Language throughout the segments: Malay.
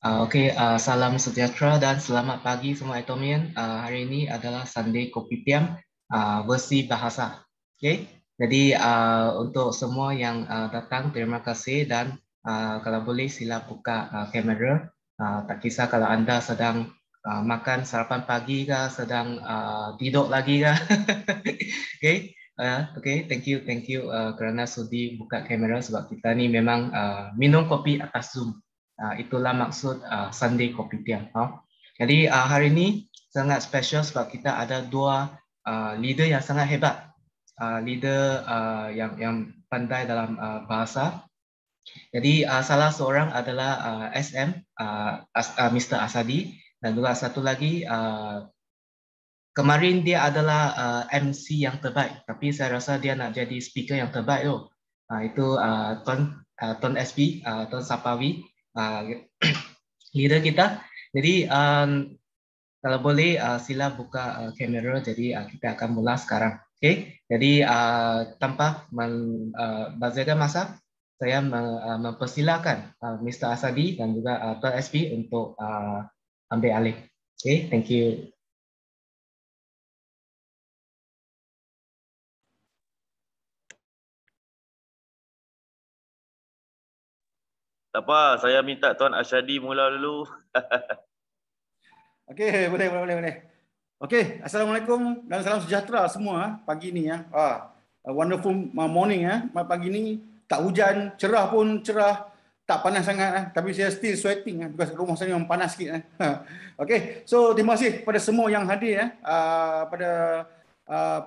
Uh, ah, Okey, uh, ah, salam sejahtera dan selamat pagi semua Atomian. Uh, hari ini adalah Sunday Kopi Piam uh, versi bahasa. Okey, jadi uh, untuk semua yang uh, datang, terima kasih dan uh, kalau boleh sila buka uh, kamera. Uh, tak kisah kalau anda sedang uh, makan sarapan pagi ke, sedang uh, tidur lagi ke. Okey, uh, okay. thank you, thank you uh, kerana sudi buka kamera sebab kita ni memang uh, minum kopi atas Zoom. Ah, itulah maksud uh, Sunday Kopitiam. Ha? Jadi uh, hari ini sangat special sebab kita ada dua uh, leader yang sangat hebat. Uh, leader uh, yang yang pandai dalam uh, bahasa. Jadi uh, salah seorang adalah uh, SM, uh, uh, Mr. Asadi dan juga satu lagi uh, Kemarin dia adalah uh, MC yang terbaik, tapi saya rasa dia nak jadi speaker yang terbaik tu. Uh, itu uh, Tuan, uh, Tuan SP, uh, Tuan Sapawi uh, ah, leader kita. Jadi um, kalau boleh uh, sila buka eh, kamera, jadi uh, kita akan mula sekarang. Okay, jadi uh, tanpa membazirkan uh, masa, saya mempersilakan uh, Mr. Asadi dan juga uh, Tuan SP untuk uh, ambil alih. Okay, thank you. Tak apa, saya minta Tuan Ashadi mula dulu. Okey, boleh boleh boleh boleh. Okey, assalamualaikum dan salam sejahtera semua ah, pagi ini ya. Ah, ah wonderful morning ya. Pagi ini tak hujan, cerah pun cerah, tak panas sangat tapi saya still sweating ah sebab rumah saya yang panas sikit ah. Okey, so terima kasih kepada semua yang hadir ya. pada Uh,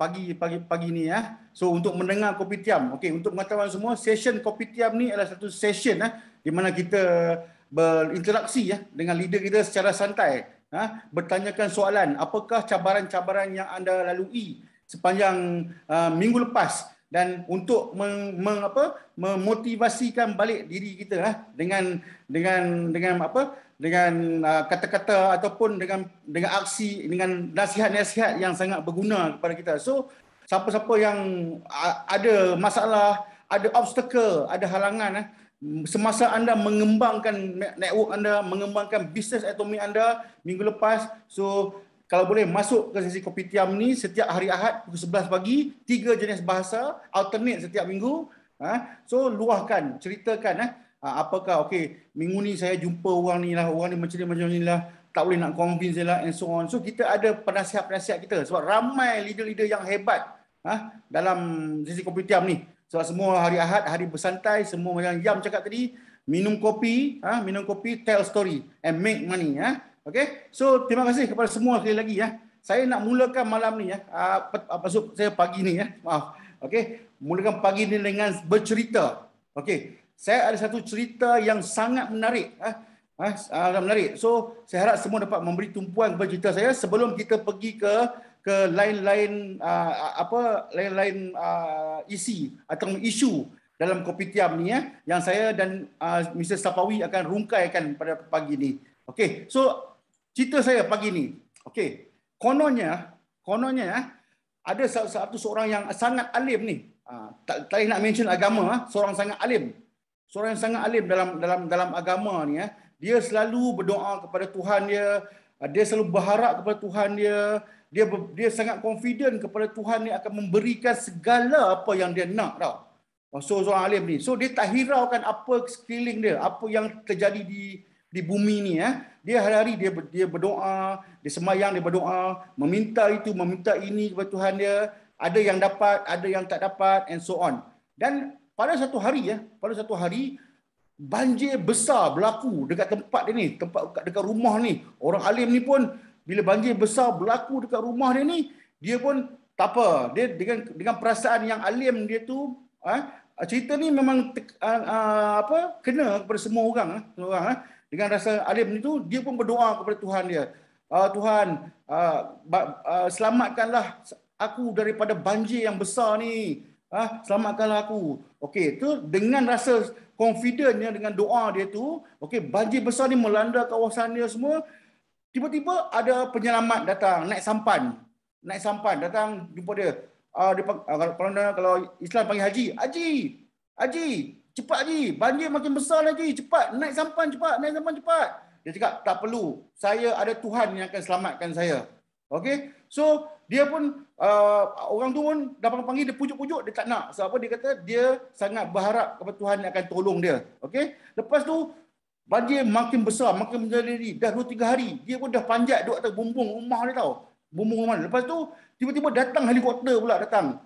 pagi pagi pagi ni ya. So untuk mendengar kopi tiam. Okey, untuk pengetahuan semua, session kopi tiam ni adalah satu session ya di mana kita berinteraksi ya dengan leader kita secara santai. Ha, bertanyakan soalan, apakah cabaran-cabaran yang anda lalui sepanjang uh, minggu lepas dan untuk meng, meng, apa, memotivasikan balik diri kita ha, dengan dengan dengan apa dengan uh, kata-kata ataupun dengan dengan aksi dengan nasihat-nasihat yang sangat berguna kepada kita. So siapa-siapa yang uh, ada masalah, ada obstacle, ada halangan eh semasa anda mengembangkan network anda, mengembangkan bisnes atomi anda minggu lepas, so kalau boleh masuk ke sesi kopitiam ni setiap hari Ahad pukul 11 pagi, tiga jenis bahasa alternate setiap minggu. Ha? So luahkan, ceritakan. Eh? Ah, apakah okay minggu ni saya jumpa orang ni lah orang ni macam ni macam ni lah tak boleh nak convince dia lah and so on so kita ada penasihat-penasihat kita sebab ramai leader-leader yang hebat ha, dalam sisi kopi kompetitif ni sebab semua hari Ahad hari bersantai semua macam yam cakap tadi minum kopi ha, minum kopi tell story and make money ah ha. okey so terima kasih kepada semua sekali lagi ya ha. saya nak mulakan malam ni ya ha. maksud saya pagi ni ya ha. maaf okay, mulakan pagi ni dengan bercerita okay saya ada satu cerita yang sangat menarik. Ah. ah, sangat menarik. So, saya harap semua dapat memberi tumpuan kepada cerita saya sebelum kita pergi ke ke lain-lain uh, apa lain-lain uh, isi atau isu dalam kopitiam ni ya eh, yang saya dan uh, Mr Sapawi akan rungkaikan pada pagi ni. Okey. So cerita saya pagi ni. Okey. Kononnya kononnya eh, ada satu, satu seorang yang sangat alim ni. Uh, tak tak nak mention agama eh, seorang sangat alim seorang yang sangat alim dalam dalam dalam agama ni eh. Dia selalu berdoa kepada Tuhan dia, ah, dia selalu berharap kepada Tuhan dia, dia dia sangat confident kepada Tuhan ni akan memberikan segala apa yang dia nak tau. Oh, so seorang alim ni. So dia tak hiraukan apa sekeliling dia, apa yang terjadi di di bumi ni eh. Dia hari-hari dia dia berdoa, dia semayang, dia berdoa, meminta itu, meminta ini kepada Tuhan dia. Ada yang dapat, ada yang tak dapat and so on. Dan pada satu hari ya, pada satu hari banjir besar berlaku dekat tempat dia ni, tempat dekat rumah ni. Orang alim ni pun bila banjir besar berlaku dekat rumah dia ni, dia pun tak apa. Dia dengan dengan perasaan yang alim dia tu, eh, cerita ni memang te, eh, eh, apa kena kepada semua orang, eh, semua orang eh. Dengan rasa alim ni tu, dia pun berdoa kepada Tuhan dia. Uh, Tuhan, uh, uh, selamatkanlah aku daripada banjir yang besar ni ah selamatkanlah aku okey tu dengan rasa confidentnya dengan doa dia tu okey banjir besar ni melanda kawasan dia semua tiba-tiba ada penyelamat datang naik sampan naik sampan datang jumpa dia ah uh, dia uh, kalau kalau Islam panggil haji haji haji cepat haji banjir makin besar lagi cepat naik sampan cepat naik sampan cepat dia cakap tak perlu saya ada Tuhan yang akan selamatkan saya okey so dia pun uh, orang tu pun dapat panggil dia pujuk-pujuk dia tak nak sebab apa dia kata dia sangat berharap kepada Tuhan yang akan tolong dia okey lepas tu banjir makin besar makin menjadi dah 2 3 hari dia pun dah panjat duduk atas bumbung rumah dia tau bumbung rumah dia. lepas tu tiba-tiba datang helikopter pula datang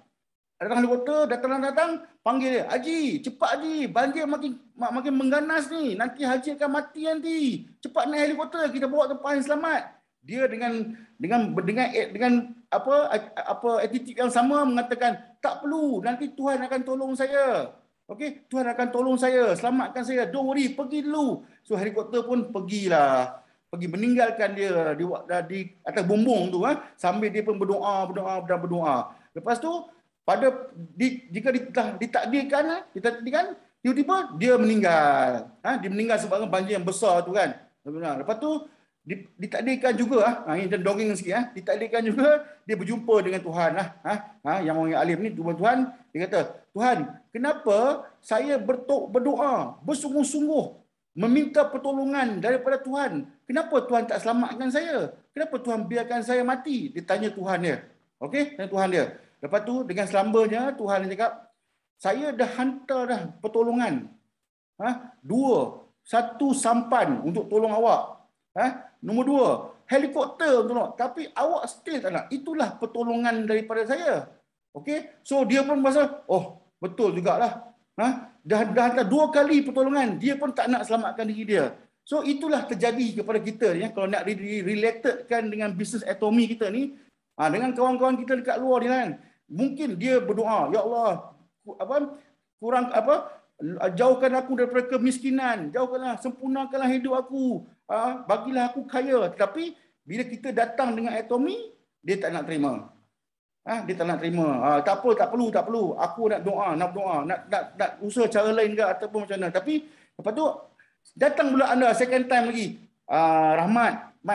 datang helikopter datang datang panggil dia haji cepat haji banjir makin makin mengganas ni nanti haji akan mati nanti cepat naik helikopter kita bawa tempat yang selamat dia dengan dengan dengan dengan apa apa attitude yang sama mengatakan tak perlu nanti Tuhan akan tolong saya. Okey, Tuhan akan tolong saya, selamatkan saya. Don't worry, pergi dulu. So helikopter pun pergilah. Pergi meninggalkan dia di, di atas bumbung tu ha? sambil dia pun berdoa, berdoa dan berdoa. Lepas tu pada di, jika ditakdirkan, ha, ditakdirkan tiba-tiba dia meninggal. Ha? dia meninggal sebab banjir yang besar tu kan. Lepas tu ditakdirkan juga ah ha, ini dongeng sikit ah ditakdirkan juga dia berjumpa dengan Tuhan ah ha, ha yang orang alim ni jumpa Tuhan dia kata Tuhan kenapa saya bertuk berdoa bersungguh-sungguh meminta pertolongan daripada Tuhan kenapa Tuhan tak selamatkan saya kenapa Tuhan biarkan saya mati dia tanya Tuhan dia okey tanya Tuhan dia lepas tu dengan selambanya Tuhan dia cakap saya dah hantar dah pertolongan ha, dua satu sampan untuk tolong awak Ha? Nombor dua, helikopter tu, tuan Tapi awak still tak nak. Itulah pertolongan daripada saya. Okey? So dia pun rasa, oh, betul jugaklah. Ha? Dah dah hantar dua kali pertolongan, dia pun tak nak selamatkan diri dia. So itulah terjadi kepada kita ya. Kalau nak relatekan dengan bisnes atomi kita ni, ha, dengan kawan-kawan kita dekat luar ni kan. Mungkin dia berdoa, ya Allah, apa kurang apa jauhkan aku daripada kemiskinan jauhkanlah sempurnakanlah hidup aku ah bagilah aku kaya tetapi bila kita datang dengan atomi dia tak nak terima ah dia tak nak terima ah tak apa tak perlu tak perlu aku nak doa nak doa nak nak, nak usaha cara lain ke ataupun macam mana tapi lepas tu datang pula anda second time lagi ah rahmat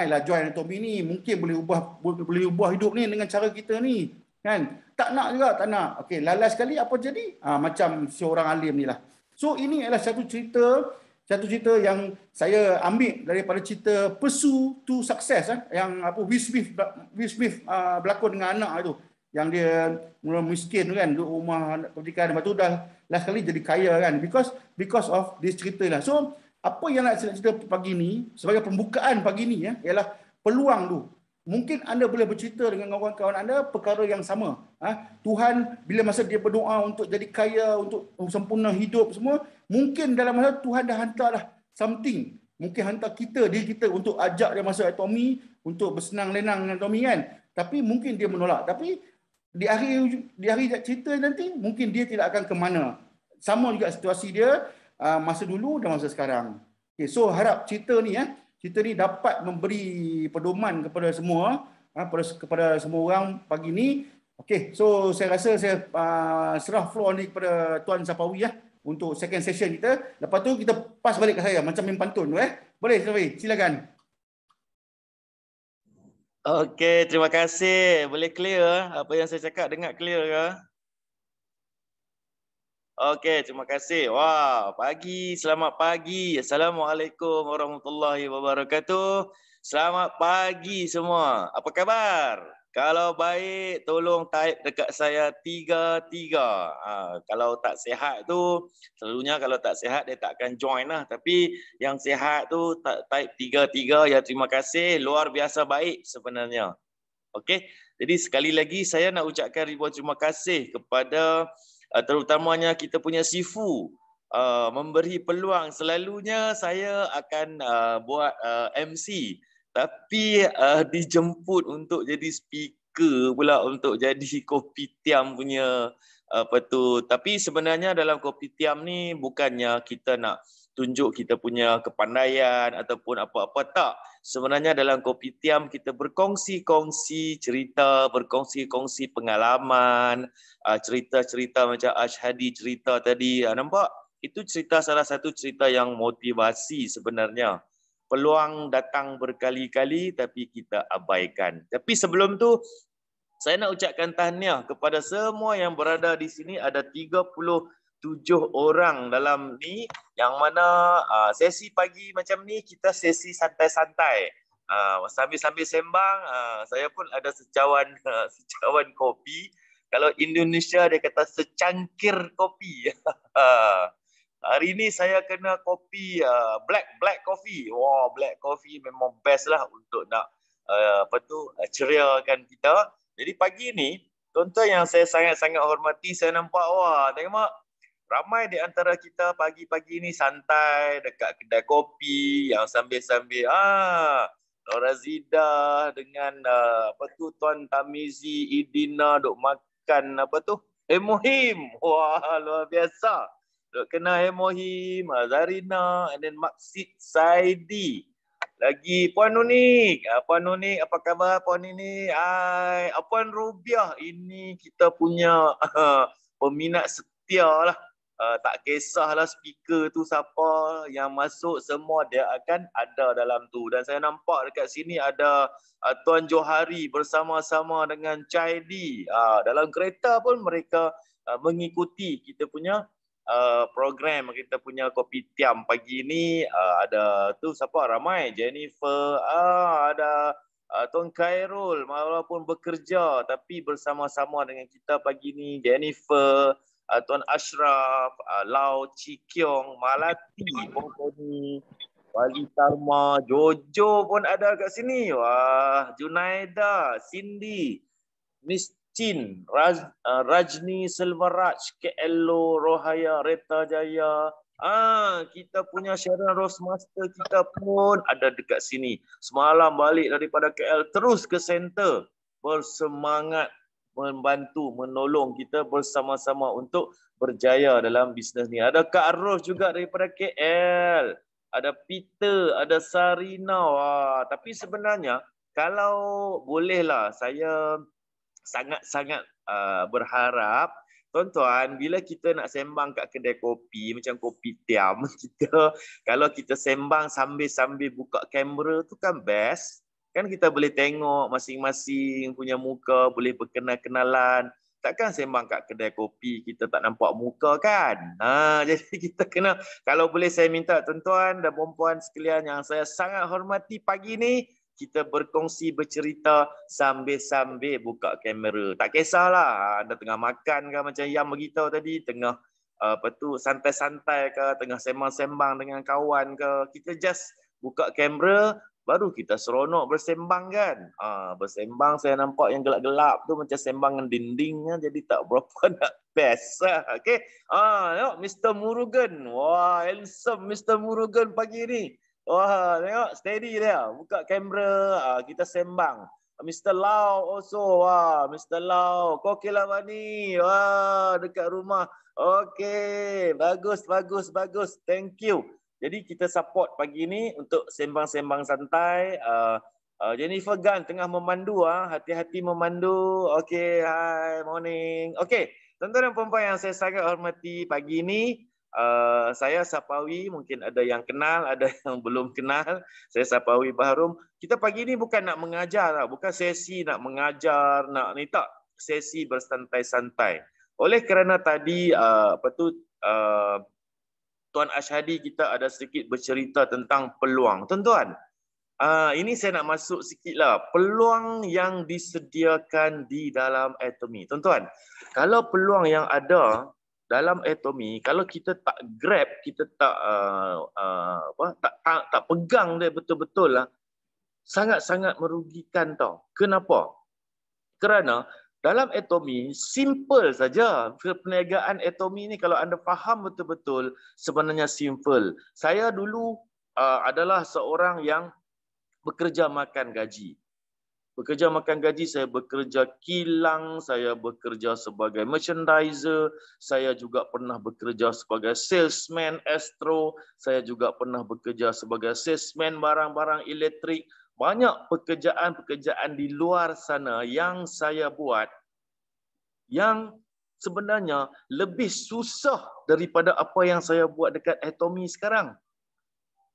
lah join atomi ni mungkin boleh ubah boleh ubah hidup ni dengan cara kita ni kan tak nak juga tak nak okey lalai sekali apa jadi ah macam seorang alim ni lah So ini adalah satu cerita satu cerita yang saya ambil daripada cerita Pesu to Success eh, yang apa Will Smith Will Smith uh, berlakon dengan anak itu yang dia mula miskin kan duduk rumah ketika lepas tu dah last kali jadi kaya kan because because of this cerita lah. So apa yang nak saya cerita pagi ni sebagai pembukaan pagi ni ya ialah peluang tu. Mungkin anda boleh bercerita dengan kawan-kawan anda perkara yang sama Ha? Tuhan bila masa dia berdoa untuk jadi kaya, untuk sempurna hidup semua, mungkin dalam masa Tuhan dah hantar lah something. Mungkin hantar kita, diri kita untuk ajak dia masa atomi, untuk bersenang lenang dengan atomi kan. Tapi mungkin dia menolak. Tapi di hari di hari cerita nanti, mungkin dia tidak akan ke mana. Sama juga situasi dia ah, masa dulu dan masa sekarang. Okay, so harap cerita ni ya, cerita ni dapat memberi pedoman kepada semua ah, kepada semua orang pagi ni Okey, so saya rasa saya uh, serah floor ni kepada Tuan Sapawi ya untuk second session kita. Lepas tu kita pas balik ke saya macam main pantun tu eh. Boleh Sapawi, silakan. Okey, terima kasih. Boleh clear eh, apa yang saya cakap dengar clear ke? Okey, terima kasih. Wow, pagi, selamat pagi. Assalamualaikum warahmatullahi wabarakatuh. Selamat pagi semua. Apa khabar? Kalau baik, tolong type dekat saya tiga tiga. Ha, kalau tak sihat tu, selalunya kalau tak sihat dia tak akan join lah. Tapi yang sihat tu type tiga tiga. Ya terima kasih, luar biasa baik sebenarnya. Okay, jadi sekali lagi saya nak ucapkan ribuan terima kasih kepada eh, terutamanya kita punya Sifu. Eh, memberi peluang selalunya saya akan eh, buat MC tapi uh, dijemput untuk jadi speaker pula untuk jadi kopi tiam punya apa tu tapi sebenarnya dalam kopi tiam ni bukannya kita nak tunjuk kita punya kepandaian ataupun apa-apa tak sebenarnya dalam kopi tiam kita berkongsi-kongsi cerita berkongsi-kongsi pengalaman eh, cerita-cerita macam Ash hadi cerita tadi eh, nampak itu cerita salah satu cerita yang motivasi sebenarnya peluang datang berkali-kali tapi kita abaikan. Tapi sebelum tu saya nak ucapkan tahniah kepada semua yang berada di sini ada 37 orang dalam ni yang mana uh, sesi pagi macam ni kita sesi santai-santai. Uh, sambil-sambil sembang uh, saya pun ada secawan uh, secawan kopi. Kalau Indonesia dia kata secangkir kopi. Hari ni saya kena kopi uh, black black coffee. Wah, wow, black coffee memang best lah untuk nak uh, apa tu uh, ceriakan kita. Jadi pagi ni tuan-tuan yang saya sangat-sangat hormati saya nampak wah tengok ramai di antara kita pagi-pagi ni santai dekat kedai kopi yang sambil-sambil ah Nora Zida dengan uh, apa tu tuan Tamizi Idina dok makan apa tu Eh Muhim. Wah, luar biasa kena Emohim, eh, ah, Zarina, and then Maksid Saidi. Lagi Puan Nunik. Ah, Puan Nunik, apa khabar Puan ini, Hai. Ah, Puan Rubiah, ini kita punya uh, peminat setia lah. Uh, tak kisahlah speaker tu siapa yang masuk semua dia akan ada dalam tu. Dan saya nampak dekat sini ada uh, Tuan Johari bersama-sama dengan Chai Di. Uh, dalam kereta pun mereka uh, mengikuti kita punya uh, program kita punya kopi tiam pagi ni uh, ada tu siapa ramai Jennifer uh, ada uh, Tuan Khairul walaupun bekerja tapi bersama-sama dengan kita pagi ni Jennifer uh, Tuan Ashraf uh, Lau Chikyong Malati Bongkoni Wali Tarma, Jojo pun ada kat sini. Wah, Junaida, Cindy, Miss Chin, Raj, uh, Rajni Selvaraj, KLO, Rohaya, Reta Jaya. Ah, kita punya Sharon Rose kita pun ada dekat sini. Semalam balik daripada KL terus ke center. Bersemangat membantu, menolong kita bersama-sama untuk berjaya dalam bisnes ni. Ada Kak Ros juga daripada KL. Ada Peter, ada Sarina. Wah, tapi sebenarnya kalau bolehlah saya sangat-sangat uh, berharap tuan-tuan bila kita nak sembang kat kedai kopi macam kopi tiam kita kalau kita sembang sambil-sambil buka kamera tu kan best kan kita boleh tengok masing-masing punya muka boleh berkenal-kenalan takkan sembang kat kedai kopi kita tak nampak muka kan ha jadi kita kena kalau boleh saya minta tuan-tuan dan puan-puan sekalian yang saya sangat hormati pagi ni kita berkongsi bercerita sambil-sambil buka kamera. Tak kisahlah ha, anda tengah makan ke macam yang begitu tadi, tengah apa tu santai-santai ke, tengah sembang-sembang dengan kawan ke, kita just buka kamera baru kita seronok bersembang kan. Ah bersembang saya nampak yang gelap-gelap tu macam sembang dengan dinding kan, jadi tak berapa nak best. Okey. Ah yok Mr Murugan. Wah, handsome Mr Murugan pagi ni. Wah, tengok steady dia. Buka kamera, uh, kita sembang. Mr. Lau also. Wah, Mr. Lau. kau Kokila Mani. Wah, dekat rumah. Okay. Bagus, bagus, bagus. Thank you. Jadi kita support pagi ni untuk sembang-sembang santai. Uh, uh, Jennifer Gan tengah memandu. Hati-hati memandu. Okay, hi. Morning. Okay. Tuan-tuan dan perempuan yang saya sangat hormati pagi ini. Uh, saya Sapawi, mungkin ada yang kenal, ada yang belum kenal. Saya Sapawi Baharum. Kita pagi ini bukan nak mengajar, tak? Lah, bukan sesi nak mengajar, nak ni tak sesi bersantai-santai. Oleh kerana tadi uh, apa tu uh, Tuan Ashadi kita ada sedikit bercerita tentang peluang. Tuan-tuan, uh, ini saya nak masuk sikit lah. Peluang yang disediakan di dalam atomi. Tuan-tuan, kalau peluang yang ada, dalam atomi kalau kita tak grab kita tak uh, uh, apa tak, tak tak pegang dia betul-betul lah sangat-sangat merugikan tau kenapa kerana dalam atomi simple saja perniagaan atomi ni kalau anda faham betul-betul sebenarnya simple saya dulu uh, adalah seorang yang bekerja makan gaji bekerja makan gaji, saya bekerja kilang, saya bekerja sebagai merchandiser, saya juga pernah bekerja sebagai salesman astro, saya juga pernah bekerja sebagai salesman barang-barang elektrik. Banyak pekerjaan-pekerjaan di luar sana yang saya buat yang sebenarnya lebih susah daripada apa yang saya buat dekat Atomi sekarang.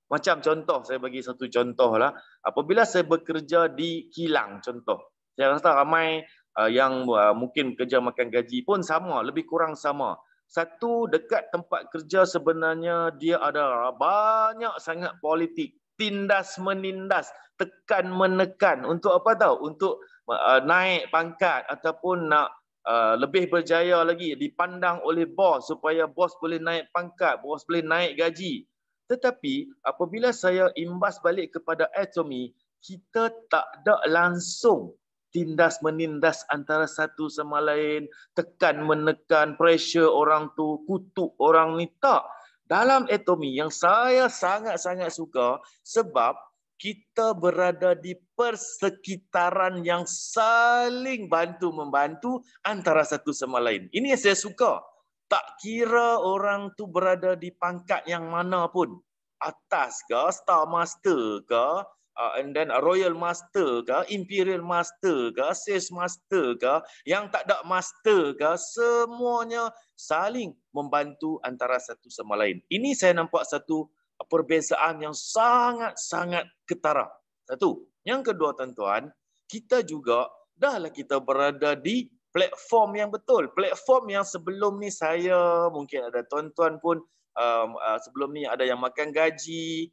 Macam contoh, saya bagi satu contoh lah. Apabila saya bekerja di kilang, contoh. Saya rasa ramai uh, yang uh, mungkin kerja makan gaji pun sama, lebih kurang sama. Satu, dekat tempat kerja sebenarnya dia ada banyak sangat politik. Tindas menindas, tekan menekan. Untuk apa tahu? Untuk uh, naik pangkat ataupun nak Uh, lebih berjaya lagi dipandang oleh bos supaya bos boleh naik pangkat, bos boleh naik gaji. Tetapi apabila saya imbas balik kepada atomi, kita tak ada langsung tindas menindas antara satu sama lain, tekan menekan pressure orang tu, kutuk orang ni tak. Dalam atomi yang saya sangat-sangat suka sebab kita berada di persekitaran yang saling bantu membantu antara satu sama lain. Ini yang saya suka. Tak kira orang tu berada di pangkat yang mana pun. Atas ke, Star Master ke, uh, and then Royal Master ke, Imperial Master ke, Sales Master ke, yang tak ada Master ke, semuanya saling membantu antara satu sama lain. Ini saya nampak satu perbezaan yang sangat-sangat ketara. Satu. Yang kedua, tuan-tuan, kita juga dahlah kita berada di platform yang betul. Platform yang sebelum ni saya mungkin ada tuan-tuan pun um, uh, sebelum ni ada yang makan gaji.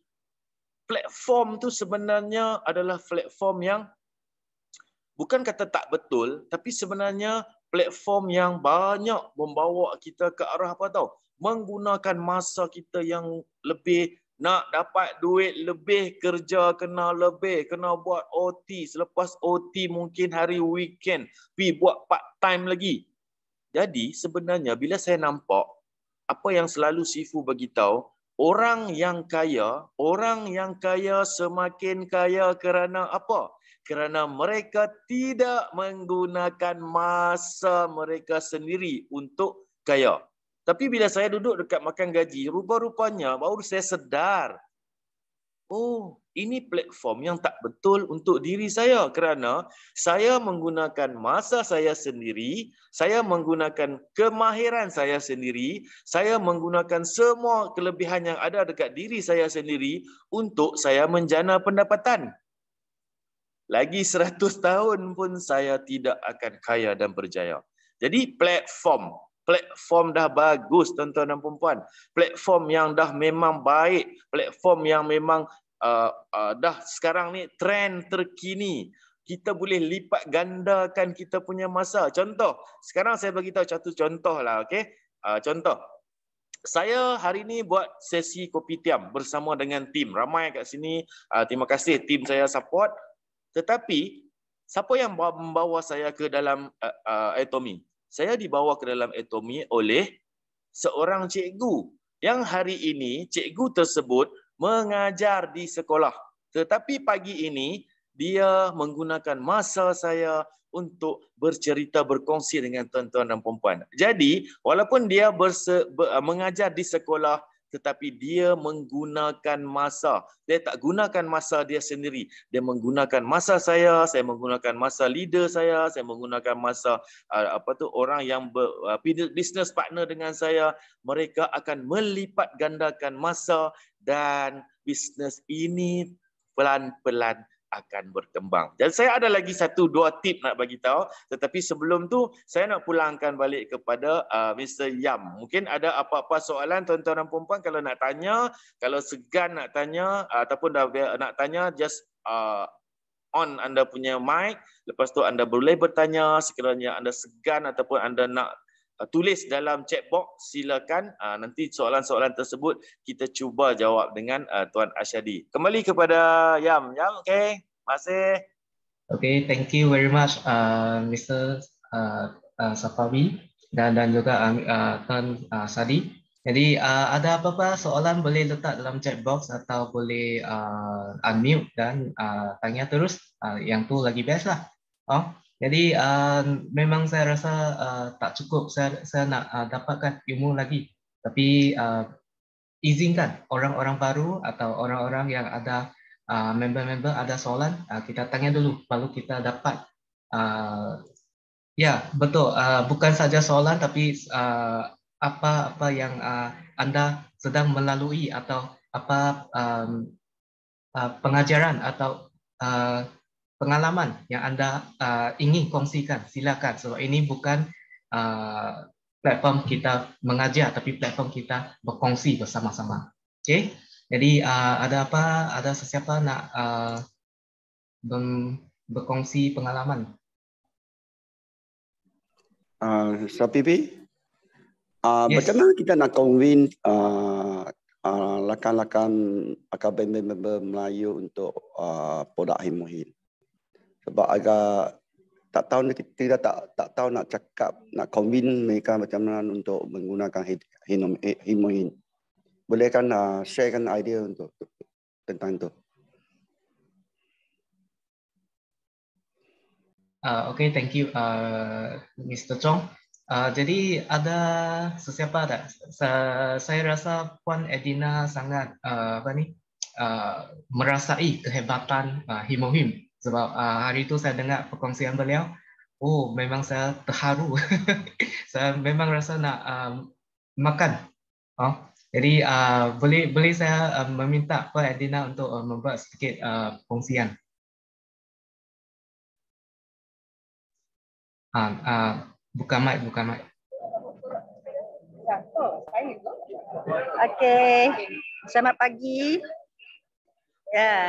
Platform tu sebenarnya adalah platform yang bukan kata tak betul tapi sebenarnya platform yang banyak membawa kita ke arah apa tahu menggunakan masa kita yang lebih nak dapat duit lebih kerja kena lebih kena buat OT selepas OT mungkin hari weekend pi buat part time lagi jadi sebenarnya bila saya nampak apa yang selalu sifu bagi tahu orang yang kaya orang yang kaya semakin kaya kerana apa kerana mereka tidak menggunakan masa mereka sendiri untuk kaya tapi bila saya duduk dekat makan gaji, rupa-rupanya baru saya sedar. Oh, ini platform yang tak betul untuk diri saya kerana saya menggunakan masa saya sendiri, saya menggunakan kemahiran saya sendiri, saya menggunakan semua kelebihan yang ada dekat diri saya sendiri untuk saya menjana pendapatan. Lagi 100 tahun pun saya tidak akan kaya dan berjaya. Jadi platform, platform dah bagus tuan-tuan dan puan Platform yang dah memang baik, platform yang memang uh, uh, dah sekarang ni trend terkini. Kita boleh lipat gandakan kita punya masa. Contoh, sekarang saya bagi tahu satu contohlah, okey. Uh, contoh. Saya hari ini buat sesi kopi tiam bersama dengan tim. Ramai kat sini, uh, terima kasih tim saya support. Tetapi siapa yang membawa saya ke dalam uh, uh, atomi? saya dibawa ke dalam atomi oleh seorang cikgu yang hari ini cikgu tersebut mengajar di sekolah. Tetapi pagi ini dia menggunakan masa saya untuk bercerita berkongsi dengan tuan-tuan dan puan Jadi, walaupun dia berse, ber, mengajar di sekolah tetapi dia menggunakan masa. Dia tak gunakan masa dia sendiri. Dia menggunakan masa saya, saya menggunakan masa leader saya, saya menggunakan masa uh, apa tu orang yang ber, uh, business partner dengan saya, mereka akan melipat gandakan masa dan bisnes ini pelan-pelan akan berkembang. Dan saya ada lagi satu dua tip nak bagi tahu tetapi sebelum tu saya nak pulangkan balik kepada uh, Mr Yam. Mungkin ada apa-apa soalan tuan-tuan dan puan kalau nak tanya, kalau segan nak tanya uh, ataupun dah nak tanya just uh, on anda punya mic lepas tu anda boleh bertanya sekiranya anda segan ataupun anda nak uh, tulis dalam chat box silakan uh, nanti soalan-soalan tersebut kita cuba jawab dengan uh, tuan Ashadi. Kembali kepada Yam. Yam okey. Masih. Okey, thank you very much uh, Mr. Uh, uh, Safawi dan dan juga uh, tuan uh, Sadi. Jadi uh, ada apa-apa soalan boleh letak dalam chat box atau boleh uh, unmute dan uh, tanya terus uh, yang tu lagi best lah. Oh. Jadi uh, memang saya rasa uh, tak cukup saya, saya nak uh, dapatkan ilmu lagi. Tapi uh, izinkan orang-orang baru atau orang-orang yang ada uh, member-member ada soalan uh, kita tanya dulu baru kita dapat. Uh, ya betul uh, bukan saja soalan tapi apa-apa uh, yang uh, anda sedang melalui atau apa um, uh, pengajaran atau uh, pengalaman yang anda uh, ingin kongsikan silakan sebab ini bukan uh, platform kita mengajar tapi platform kita berkongsi bersama-sama okey jadi uh, ada apa ada sesiapa nak uh, berkongsi pengalaman uh, Sir Pipi, uh, yes. bagaimana kita nak convince uh, uh, lakan-lakan member Melayu untuk uh, produk Himuhin? sebab agak tak tahu kita tak tak tahu nak cakap nak convince mereka macam mana untuk menggunakan hinomin. Bolehkan uh, ah, kan idea untuk tentang itu. Uh, okay, thank you, uh, ah, Mr. Chong. Uh, jadi ada sesiapa ada? Sa saya rasa Puan Edina sangat uh, apa ni? Uh, merasai kehebatan uh, Himohim sebab uh, hari itu saya dengar perkongsian beliau oh memang saya terharu saya memang rasa nak uh, makan oh uh, jadi uh, boleh boleh saya uh, meminta Pak Adina untuk uh, membuat sedikit uh, perkongsian ah uh, uh, buka mic buka mic Okay, Selamat pagi. Ya, yeah.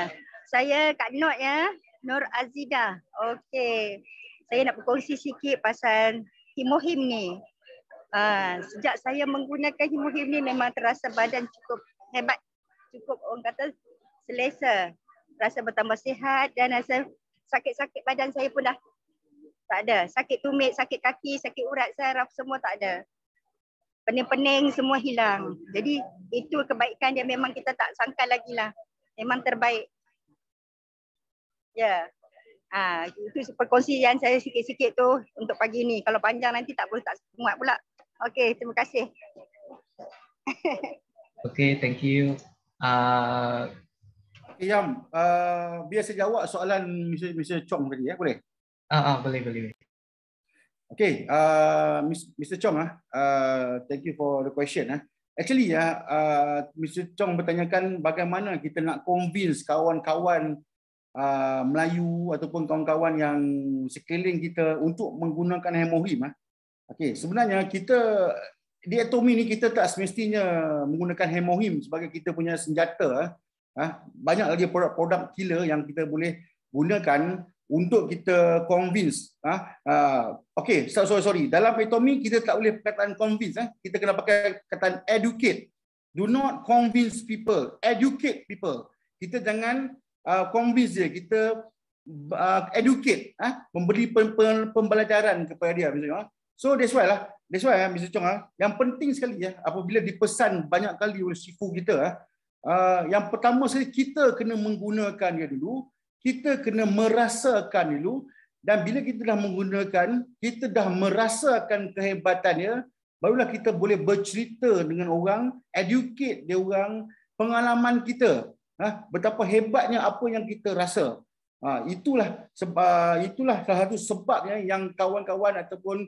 saya Kak Not ya. Nur Aziza, Okey. Saya nak berkongsi sikit pasal Himohim ni. Uh, sejak saya menggunakan Himohim ni memang terasa badan cukup hebat. Cukup orang kata selesa. Rasa bertambah sihat dan rasa sakit-sakit badan saya pun dah tak ada. Sakit tumit, sakit kaki, sakit urat saya semua tak ada. Pening-pening semua hilang. Jadi itu kebaikan dia memang kita tak sangka lagi lah. Memang terbaik. Ya. Yeah. Ha, itu perkongsian saya sikit-sikit tu untuk pagi ni. Kalau panjang nanti tak boleh tak muat pula. Okey, terima kasih. Okey, thank you. Uh... Ya, uh, biar jawab soalan Mr. Mr. Chong tadi ya, boleh? Ah, uh, uh, boleh, boleh. Okey, uh, ah, Mr. Chong ah, uh, thank you for the question ah. Actually ya, uh, Mr. Chong bertanyakan bagaimana kita nak convince kawan-kawan Uh, Melayu ataupun kawan-kawan yang sekeliling kita untuk menggunakan hemohim. Ah. Okey, sebenarnya kita di atomi ni kita tak semestinya menggunakan hemohim sebagai kita punya senjata. Ah. Ah, banyak lagi produk-produk killer yang kita boleh gunakan untuk kita convince. Ah, okey, sorry, sorry, sorry. Dalam atomi kita tak boleh perkataan convince. Kita kena pakai perkataan educate. Do not convince people. Educate people. Kita jangan uh, convince dia, kita uh, educate, uh, memberi pem pem pembelajaran kepada dia. Misalnya, uh. So that's why lah, that's why uh, Mr. Chong, uh, yang penting sekali uh, apabila dipesan banyak kali oleh sifu kita, uh, uh, yang pertama sekali kita kena menggunakan dia dulu, kita kena merasakan dulu, dan bila kita dah menggunakan, kita dah merasakan kehebatannya, barulah kita boleh bercerita dengan orang, educate dia orang, pengalaman kita, Ha? betapa hebatnya apa yang kita rasa. Ha, itulah itulah salah satu sebabnya yang kawan-kawan ataupun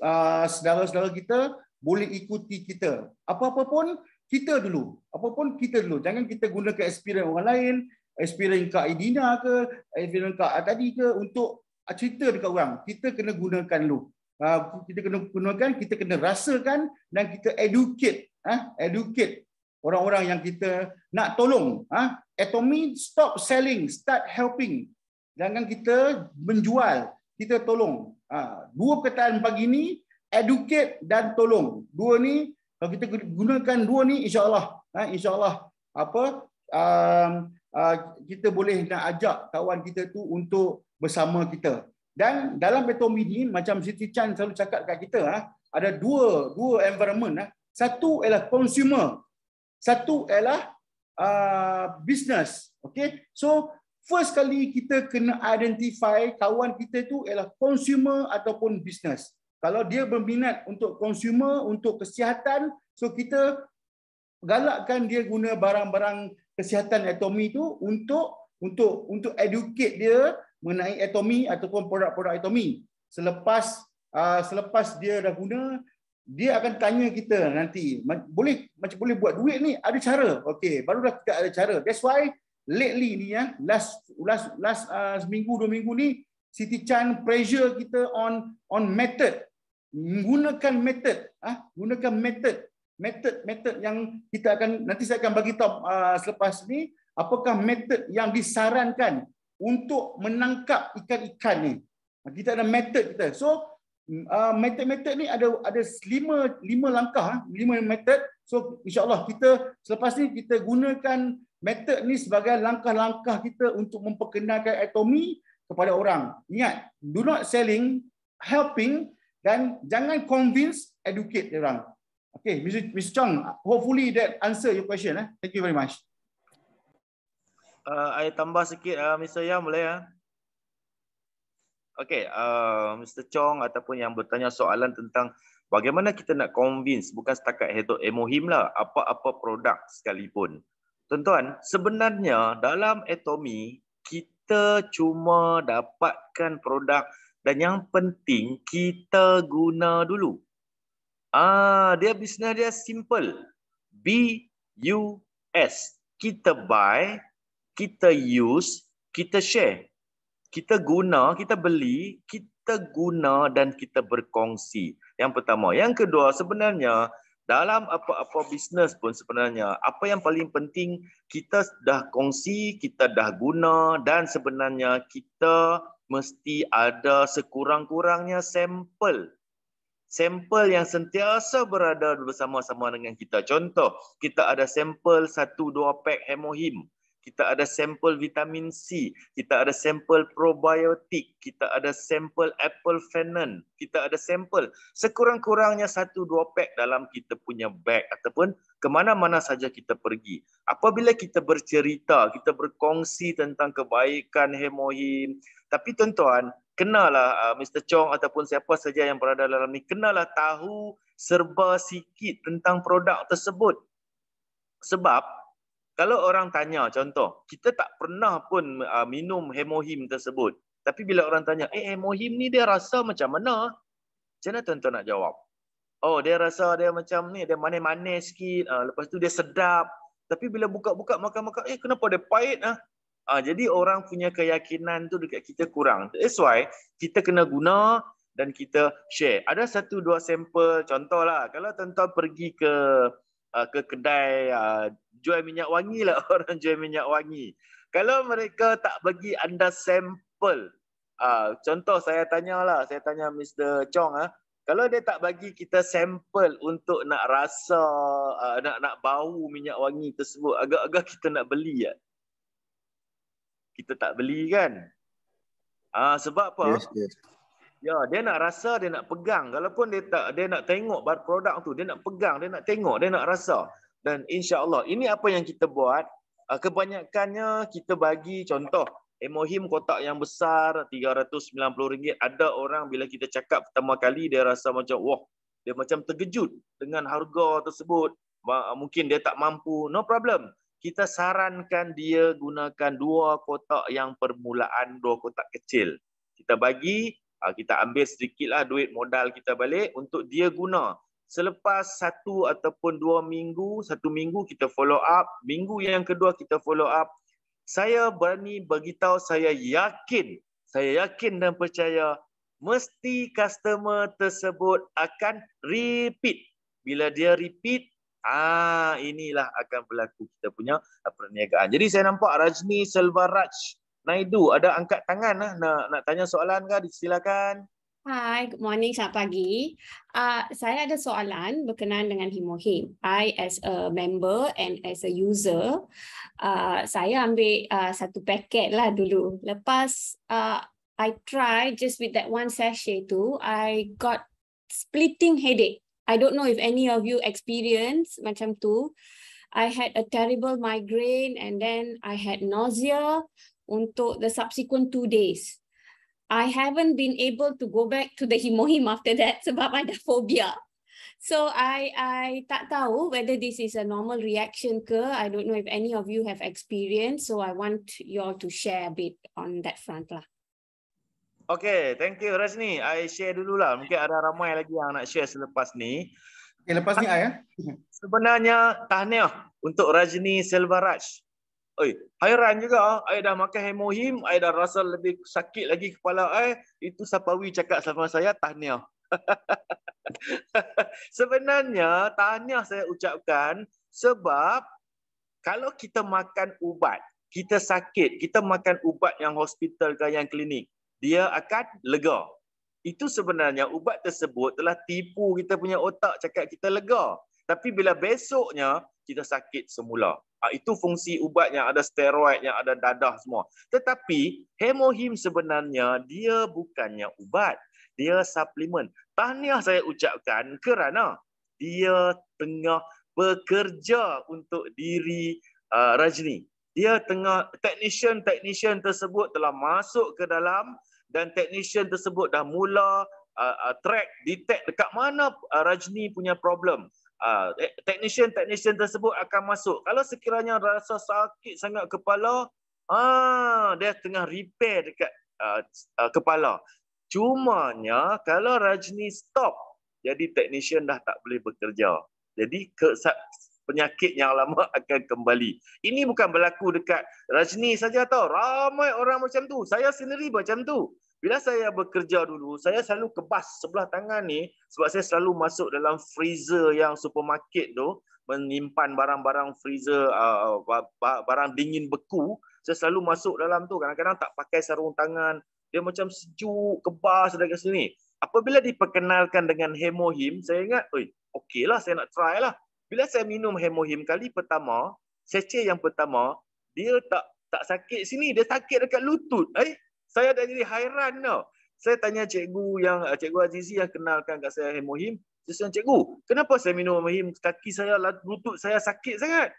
uh, saudara-saudara kita boleh ikuti kita. Apa-apa pun kita dulu. apa pun kita dulu. Jangan kita guna ke experience orang lain, experience Kak Idina ke, experience Kak tadi ke untuk cerita dekat orang. Kita kena gunakan dulu. Ha, kita kena gunakan, kita kena rasakan dan kita educate. Educate orang-orang yang kita nak tolong. ah, ha? Atomi stop selling, start helping. Jangan kita menjual, kita tolong. Ha, dua perkataan pagi ini, educate dan tolong. Dua ni kalau kita gunakan dua ni insya-Allah ha? insya-Allah apa um, uh, kita boleh nak ajak kawan kita tu untuk bersama kita. Dan dalam Atomi ni macam Siti Chan selalu cakap kat kita ada dua dua environment satu ialah consumer satu ialah uh, business okey so first kali kita kena identify kawan kita tu ialah consumer ataupun business kalau dia berminat untuk consumer untuk kesihatan so kita galakkan dia guna barang-barang kesihatan atomi tu untuk untuk untuk educate dia mengenai atomi ataupun produk-produk atomi selepas uh, selepas dia dah guna dia akan tanya kita nanti boleh macam boleh buat duit ni ada cara okey baru dah kita ada cara that's why lately ni ya last last last uh, seminggu dua minggu ni City Chan pressure kita on on method gunakan method ah ha? gunakan method method method yang kita akan nanti saya akan bagi tahu uh, selepas ni apakah method yang disarankan untuk menangkap ikan-ikan ni kita ada method kita so uh, method-method ni ada ada lima lima langkah ah. lima method so insyaallah kita selepas ni kita gunakan method ni sebagai langkah-langkah kita untuk memperkenalkan atomi kepada orang ingat do not selling helping dan jangan convince educate dia orang okey mr. mr chong hopefully that answer your question eh thank you very much uh, I tambah sikit uh, mr yang boleh ya uh. Okey, uh, Mr. Chong ataupun yang bertanya soalan tentang bagaimana kita nak convince bukan setakat Hedok Emohim lah, apa-apa produk sekalipun. Tuan-tuan, sebenarnya dalam atomi, kita cuma dapatkan produk dan yang penting kita guna dulu. Ah, dia bisnes dia simple. B U S. Kita buy, kita use, kita share kita guna, kita beli, kita guna dan kita berkongsi. Yang pertama. Yang kedua, sebenarnya dalam apa-apa bisnes pun sebenarnya, apa yang paling penting, kita dah kongsi, kita dah guna dan sebenarnya kita mesti ada sekurang-kurangnya sampel. Sampel yang sentiasa berada bersama-sama dengan kita. Contoh, kita ada sampel satu dua pack hemohim kita ada sampel vitamin C, kita ada sampel probiotik, kita ada sampel apple fennel, kita ada sampel sekurang-kurangnya satu dua pack dalam kita punya bag ataupun ke mana-mana saja kita pergi. Apabila kita bercerita, kita berkongsi tentang kebaikan hemohim, tapi tuan-tuan, kenalah uh, Mr. Chong ataupun siapa saja yang berada dalam ni, kenalah tahu serba sikit tentang produk tersebut. Sebab kalau orang tanya contoh, kita tak pernah pun uh, minum hemohim tersebut. Tapi bila orang tanya, eh hemohim ni dia rasa macam mana? Macam mana tuan-tuan nak jawab? Oh dia rasa dia macam ni, dia manis-manis sikit. Uh, lepas tu dia sedap. Tapi bila buka-buka makan-makan, eh kenapa dia pahit? Uh, jadi orang punya keyakinan tu dekat kita kurang. That's why kita kena guna dan kita share. Ada satu dua sampel contohlah. Kalau tuan-tuan pergi ke uh, ke kedai uh, jual minyak wangi lah orang jual minyak wangi. Kalau mereka tak bagi anda sampel, uh, contoh saya tanya lah, saya tanya Mr. Chong ah, uh, kalau dia tak bagi kita sampel untuk nak rasa, uh, nak nak bau minyak wangi tersebut, agak-agak kita nak beli ya? Uh. Kita tak beli kan? Ah uh, sebab apa? Yes, yes. Ya, dia nak rasa, dia nak pegang. Walaupun dia tak dia nak tengok produk tu, dia nak pegang, dia nak tengok, dia nak rasa. Dan insya-Allah, ini apa yang kita buat, ah, kebanyakannya kita bagi contoh Emohim kotak yang besar RM390 ada orang bila kita cakap pertama kali dia rasa macam wah dia macam terkejut dengan harga tersebut mungkin dia tak mampu no problem kita sarankan dia gunakan dua kotak yang permulaan dua kotak kecil kita bagi uh, kita ambil sedikitlah duit modal kita balik untuk dia guna. Selepas satu ataupun dua minggu, satu minggu kita follow up, minggu yang kedua kita follow up, saya berani beritahu saya yakin, saya yakin dan percaya mesti customer tersebut akan repeat. Bila dia repeat, ah inilah akan berlaku kita punya perniagaan. Jadi saya nampak Rajni Selvaraj Naidu ada angkat tangan lah nak nak tanya soalan ke disilakan. Hi, good morning, selamat pagi. Uh, saya ada soalan berkenaan dengan Himohim. I as a member and as a user, uh, saya ambil uh, satu paket lah dulu. Lepas uh, I try just with that one sachet tu, I got splitting headache. I don't know if any of you experience macam tu. I had a terrible migraine and then I had nausea untuk the subsequent two days. I haven't been able to go back to the himohim after that sebab I dah phobia. So I I tak tahu whether this is a normal reaction ke. I don't know if any of you have experience. So I want you all to share a bit on that front lah. Okay, thank you Rasni. I share dulu lah. Mungkin ada ramai lagi yang nak share selepas ni. Okay, lepas ni I ya. Sebenarnya tahniah untuk Rajni Selvaraj. Oi, hairan juga. Saya ah. dah makan hemohim, saya dah rasa lebih sakit lagi kepala saya. Itu Sapawi cakap sama saya, tahniah. Sebenarnya, tahniah saya ucapkan sebab kalau kita makan ubat, kita sakit, kita makan ubat yang hospital ke yang klinik, dia akan lega. Itu sebenarnya ubat tersebut telah tipu kita punya otak cakap kita lega. Tapi bila besoknya kita sakit semula. Ha, itu fungsi ubat yang ada steroid, yang ada dadah semua. Tetapi hemohim sebenarnya dia bukannya ubat. Dia suplemen. Tahniah saya ucapkan kerana dia tengah bekerja untuk diri uh, Rajni. Dia tengah teknisian teknisian tersebut telah masuk ke dalam dan teknisian tersebut dah mula uh, uh, track detect dekat mana uh, Rajni punya problem. Ah, teknisi technician uh, tersebut akan masuk. Kalau sekiranya rasa sakit sangat kepala, ah dia tengah repair dekat uh, uh, kepala. Cumanya kalau Rajni stop, jadi teknisi dah tak boleh bekerja. Jadi ke penyakit yang lama akan kembali. Ini bukan berlaku dekat Rajni saja tau. Ramai orang macam tu. Saya sendiri macam tu. Bila saya bekerja dulu, saya selalu kebas sebelah tangan ni sebab saya selalu masuk dalam freezer yang supermarket tu menyimpan barang-barang freezer, uh, barang dingin beku. Saya selalu masuk dalam tu. Kadang-kadang tak pakai sarung tangan. Dia macam sejuk, kebas dan kat sini. Apabila diperkenalkan dengan hemohim, saya ingat, oi, okey lah, saya nak try lah. Bila saya minum hemohim kali pertama, sece yang pertama, dia tak tak sakit sini, dia sakit dekat lutut. Eh? Saya dah jadi hairan tau. Saya tanya cikgu yang eh, cikgu Azizi yang kenalkan kat saya Hemohim. Saya tanya cikgu, kenapa saya minum Hemohim kaki saya, lah, lutut saya sakit sangat?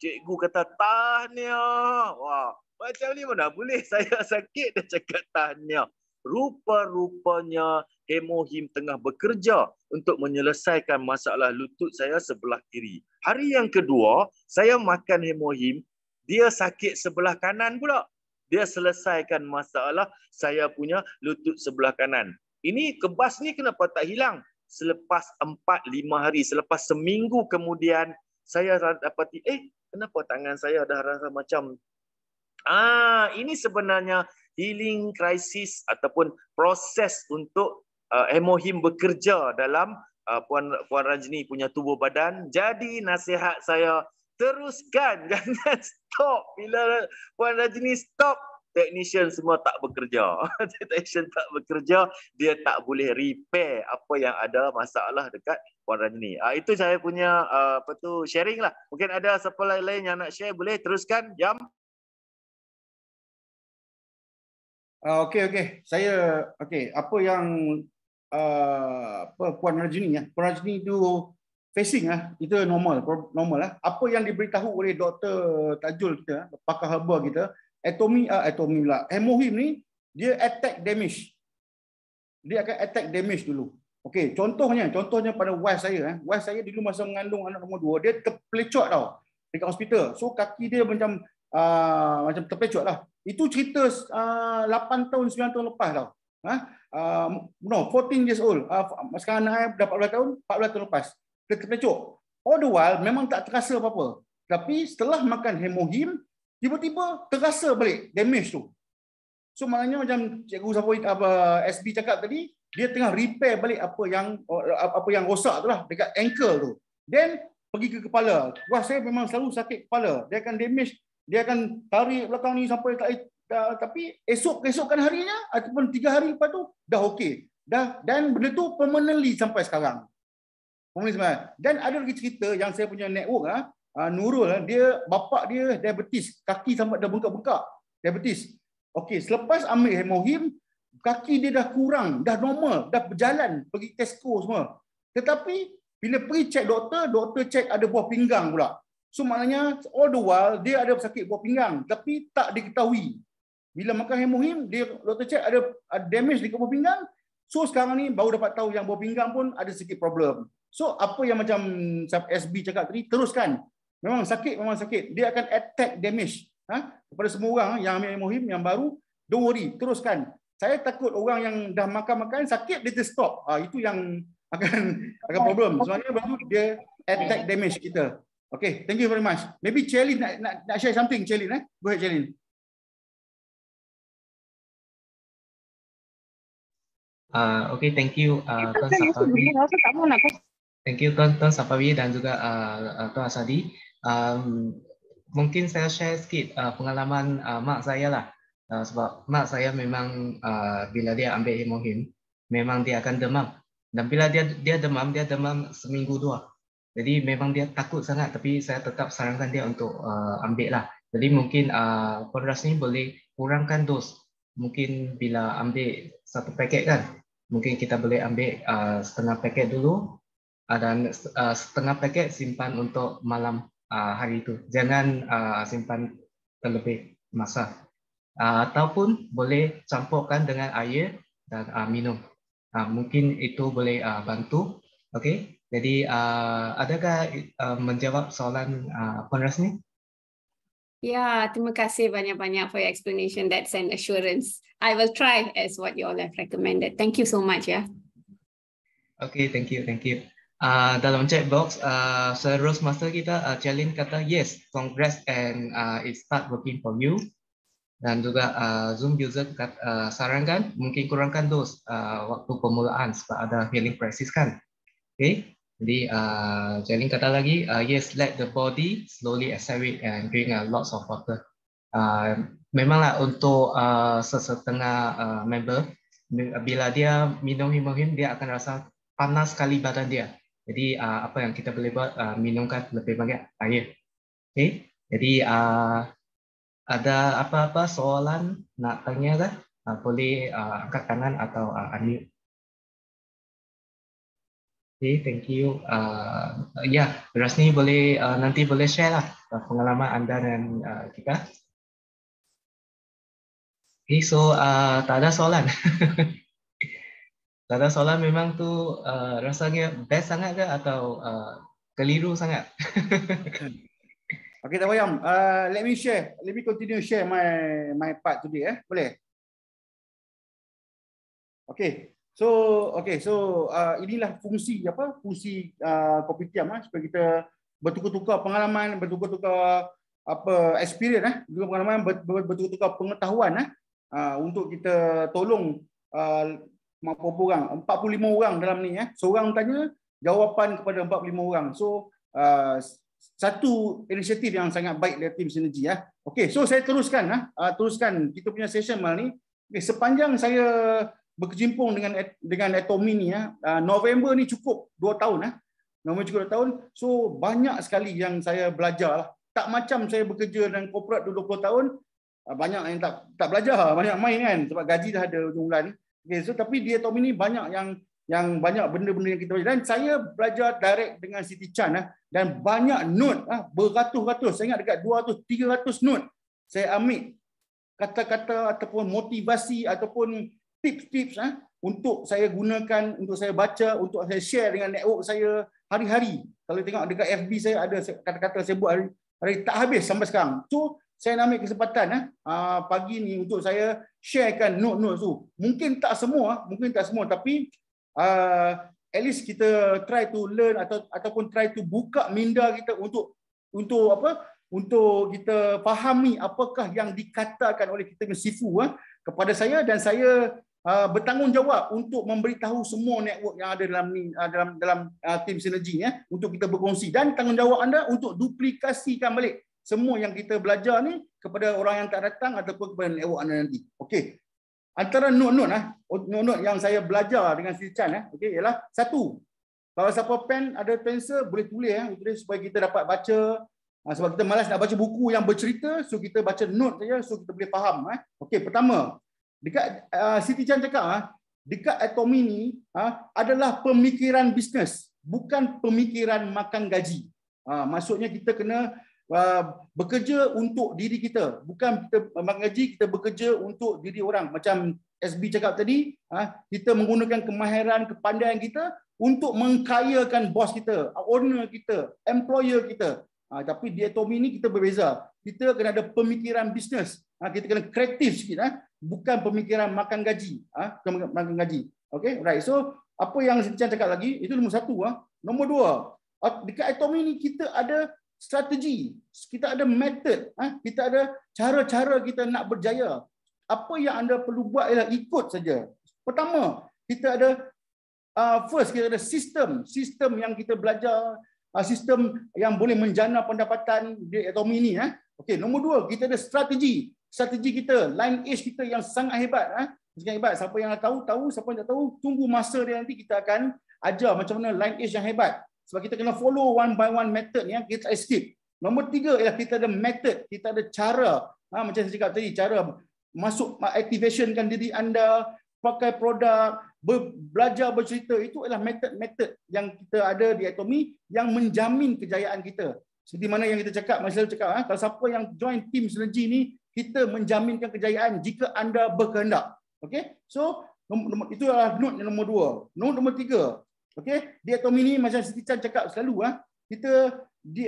Cikgu kata, tahniah. Wah, macam ni mana boleh saya sakit dan cakap tahniah. Rupa-rupanya Hemohim tengah bekerja untuk menyelesaikan masalah lutut saya sebelah kiri. Hari yang kedua, saya makan Hemohim, dia sakit sebelah kanan pula dia selesaikan masalah saya punya lutut sebelah kanan. Ini kebas ni kenapa tak hilang? Selepas 4 5 hari, selepas seminggu kemudian saya dapat, eh kenapa tangan saya dah rasa macam ah ini sebenarnya healing crisis ataupun proses untuk uh, emohim bekerja dalam uh, puan puan Rajni punya tubuh badan. Jadi nasihat saya teruskan jangan stop bila puan Rajni stop technician semua tak bekerja technician tak bekerja dia tak boleh repair apa yang ada masalah dekat puan Rajni ah itu saya punya ah, apa tu sharing lah mungkin ada siapa lain yang nak share boleh teruskan jam Uh, ah, okey okey saya okey apa yang uh, apa puan Rajni ya puan Rajni tu facing lah itu normal normal lah apa yang diberitahu oleh doktor tajul kita pakar herbal kita atomi ah atomi lah hemohim ni dia attack damage dia akan attack damage dulu okey contohnya contohnya pada wife saya eh wife saya dulu masa mengandung anak nombor 2 dia terpelecot tau dekat hospital so kaki dia macam uh, macam terpelecot lah itu cerita uh, ah, 8 tahun 9 tahun lepas tau ha uh, no 14 years old uh, sekarang anak saya dah 14 tahun 14 tahun lepas terkecoh. All the while memang tak terasa apa-apa. Tapi setelah makan hemohim, tiba-tiba terasa balik damage tu. So maknanya macam cikgu Safoi apa SB cakap tadi, dia tengah repair balik apa yang apa yang rosak tu lah dekat ankle tu. Then pergi ke kepala. Wah saya memang selalu sakit kepala. Dia akan damage, dia akan tarik belakang ni sampai tak dah, tapi esok keesokan harinya ataupun tiga hari lepas tu dah okey. Dah dan benda tu permanently sampai sekarang. Pemirsa, dan ada lagi cerita yang saya punya network ah, ah Nurul ah, dia bapak dia diabetes, kaki sampai dah bengkak-bengkak. Diabetes. Okey, selepas ambil hemohim, kaki dia dah kurang, dah normal, dah berjalan pergi Tesco semua. Tetapi bila pergi check doktor, doktor check ada buah pinggang pula. So maknanya all the while dia ada sakit buah pinggang tapi tak diketahui. Bila makan hemohim, dia doktor check ada, ada damage dekat buah pinggang. So sekarang ni baru dapat tahu yang buah pinggang pun ada sikit problem. So apa yang macam SB cakap tadi, teruskan. Memang sakit, memang sakit. Dia akan attack damage ha? kepada semua orang yang ambil muhim, yang baru. Don't worry, teruskan. Saya takut orang yang dah makan-makan, sakit dia stop. Ha, itu yang akan akan problem. Sebenarnya baru dia attack damage kita. Okay, thank you very much. Maybe Chelly nak, nak, nak share something. Chelly eh? go ahead Ah Uh, okay, thank you. Uh, saya juga tak mahu nak Thank you Tuan-Tuan Sapawi dan juga uh, uh Tuan Asadi. Um, mungkin saya share sikit uh, pengalaman uh, mak saya lah. Uh, sebab mak saya memang uh, bila dia ambil hemohim, memang dia akan demam. Dan bila dia dia demam, dia demam seminggu dua. Jadi memang dia takut sangat tapi saya tetap sarankan dia untuk uh, ambil lah. Jadi mungkin uh, peras ni boleh kurangkan dos. Mungkin bila ambil satu paket kan, mungkin kita boleh ambil uh, setengah paket dulu uh, dan uh, setengah paket simpan untuk malam uh, hari itu. Jangan uh, simpan terlebih masa. Uh, ataupun boleh campurkan dengan air dan uh, minum. Uh, mungkin itu boleh uh, bantu. Okey. Jadi uh, adakah uh, menjawab soalan uh, Puan ni? Ya, terima kasih banyak-banyak for your explanation. That's an assurance. I will try as what you all have recommended. Thank you so much. Yeah. Okay, thank you. Thank you uh, dalam chat box uh, ah, Sir Rose Master kita uh, ah, challenge kata yes congrats and uh, it start working for you dan juga uh, Zoom user kata uh, sarankan mungkin kurangkan dos uh, waktu permulaan sebab ada healing crisis kan okay jadi uh, Jeling kata lagi uh, yes let the body slowly accelerate and drink uh, lots of water uh, memanglah untuk uh, sesetengah uh, member bila dia minum himohim dia akan rasa panas sekali badan dia jadi uh, apa yang kita boleh buat uh, minumkan lebih banyak air. Okey. Jadi uh, ada apa-apa soalan nak tanya kan? Uh, boleh uh, angkat tangan atau uh, unmute. Okay, thank you. Uh, ya, yeah, Rasni boleh uh, nanti boleh share lah uh, pengalaman anda dan uh, kita. Okay, so uh, tak ada soalan. Tata soalan memang tu uh, rasanya best sangat ke atau uh, keliru sangat? okay, tak payah. Uh, let me share. Let me continue share my my part today. Eh. Boleh? Okay. So, okay. So, uh, inilah fungsi apa? Fungsi kopitiam. Uh, eh, supaya kita bertukar-tukar pengalaman, bertukar-tukar apa experience, eh, pengalaman, bertukar-tukar pengetahuan eh, uh, untuk kita tolong uh, 45 orang 45 orang dalam ni eh seorang tanya jawapan kepada 45 orang so uh, satu inisiatif yang sangat baik dari tim sinergi ya eh. okey so saya teruskan eh. uh, teruskan kita punya session malam ni okay, sepanjang saya berkecimpung dengan dengan atomi ni ya eh, uh, November ni cukup 2 tahun ya eh. November cukup 2 tahun so banyak sekali yang saya belajar lah. tak macam saya bekerja dengan corporate 20 tahun uh, banyak yang tak tak belajar banyak main kan sebab gaji dah ada hujung bulan ni Okay, so tapi diatomi ni banyak yang yang banyak benda-benda yang kita belajar. Dan saya belajar direct dengan Siti Chan. Ah, dan banyak note. Ah, beratus-ratus. Saya ingat dekat 200-300 note. Saya ambil kata-kata ataupun motivasi ataupun tips-tips ah, untuk saya gunakan, untuk saya baca, untuk saya share dengan network saya hari-hari. Kalau tengok dekat FB saya ada kata-kata saya buat hari, hari tak habis sampai sekarang. So, saya ambil kesempatan eh ah, pagi ni untuk saya sharekan note-note tu. Mungkin tak semua, mungkin tak semua tapi uh, at least kita try to learn atau ataupun try to buka minda kita untuk untuk apa? Untuk kita fahami apakah yang dikatakan oleh kita punya sifu eh, kepada saya dan saya uh, bertanggungjawab untuk memberitahu semua network yang ada dalam ni, uh, dalam dalam uh, team synergy eh, untuk kita berkongsi dan tanggungjawab anda untuk duplikasikan balik semua yang kita belajar ni kepada orang yang tak datang ataupun kepada network anda nanti. Okey. Antara note-note ah, note-note yang saya belajar dengan Si Chan eh, okey ialah satu. Kalau siapa pen ada pensel boleh tulis eh, tulis supaya kita dapat baca ah, sebab kita malas nak baca buku yang bercerita, so kita baca note saja so kita boleh faham eh. Okey, pertama. Dekat uh, Siti Chan cakap ah, dekat atomi ni ah, adalah pemikiran bisnes, bukan pemikiran makan gaji. Ah, maksudnya kita kena Ah, bekerja untuk diri kita bukan kita mengaji kita bekerja untuk diri orang macam SB cakap tadi ah, kita menggunakan kemahiran kepandaian kita untuk mengkayakan bos kita owner kita employer kita ah, tapi di atomi ni kita berbeza kita kena ada pemikiran bisnes kita kena kreatif sikit bukan pemikiran makan gaji makan gaji okey right so apa yang saya cakap lagi itu nombor satu nombor dua dekat atomi ni kita ada strategi, kita ada method, ha? kita ada cara-cara kita nak berjaya. Apa yang anda perlu buat ialah ikut saja. Pertama, kita ada uh, first kita ada sistem, sistem yang kita belajar, uh, sistem yang boleh menjana pendapatan di atom ini. Eh. Ha? Okey, nombor dua, kita ada strategi. Strategi kita, line edge kita yang sangat hebat. Eh. Sangat hebat. Siapa yang dah tahu, tahu. Siapa yang tak tahu, tunggu masa dia nanti kita akan ajar macam mana line edge yang hebat. Sebab kita kena follow one by one method ni, yang eh, kita skip. Nombor tiga ialah kita ada method, kita ada cara. Ha, macam saya cakap tadi, cara masuk activationkan diri anda, pakai produk, ber, belajar bercerita. Itu adalah method-method yang kita ada di Atomi yang menjamin kejayaan kita. Seperti mana yang kita cakap, Mas Lalu cakap, ha, kalau siapa yang join team Synergy ni, kita menjaminkan kejayaan jika anda berkehendak. Okay? So, itu adalah note yang nombor dua. Note nombor tiga, Okey, dia diatomi ni macam Siti Chan cakap selalu ah, kita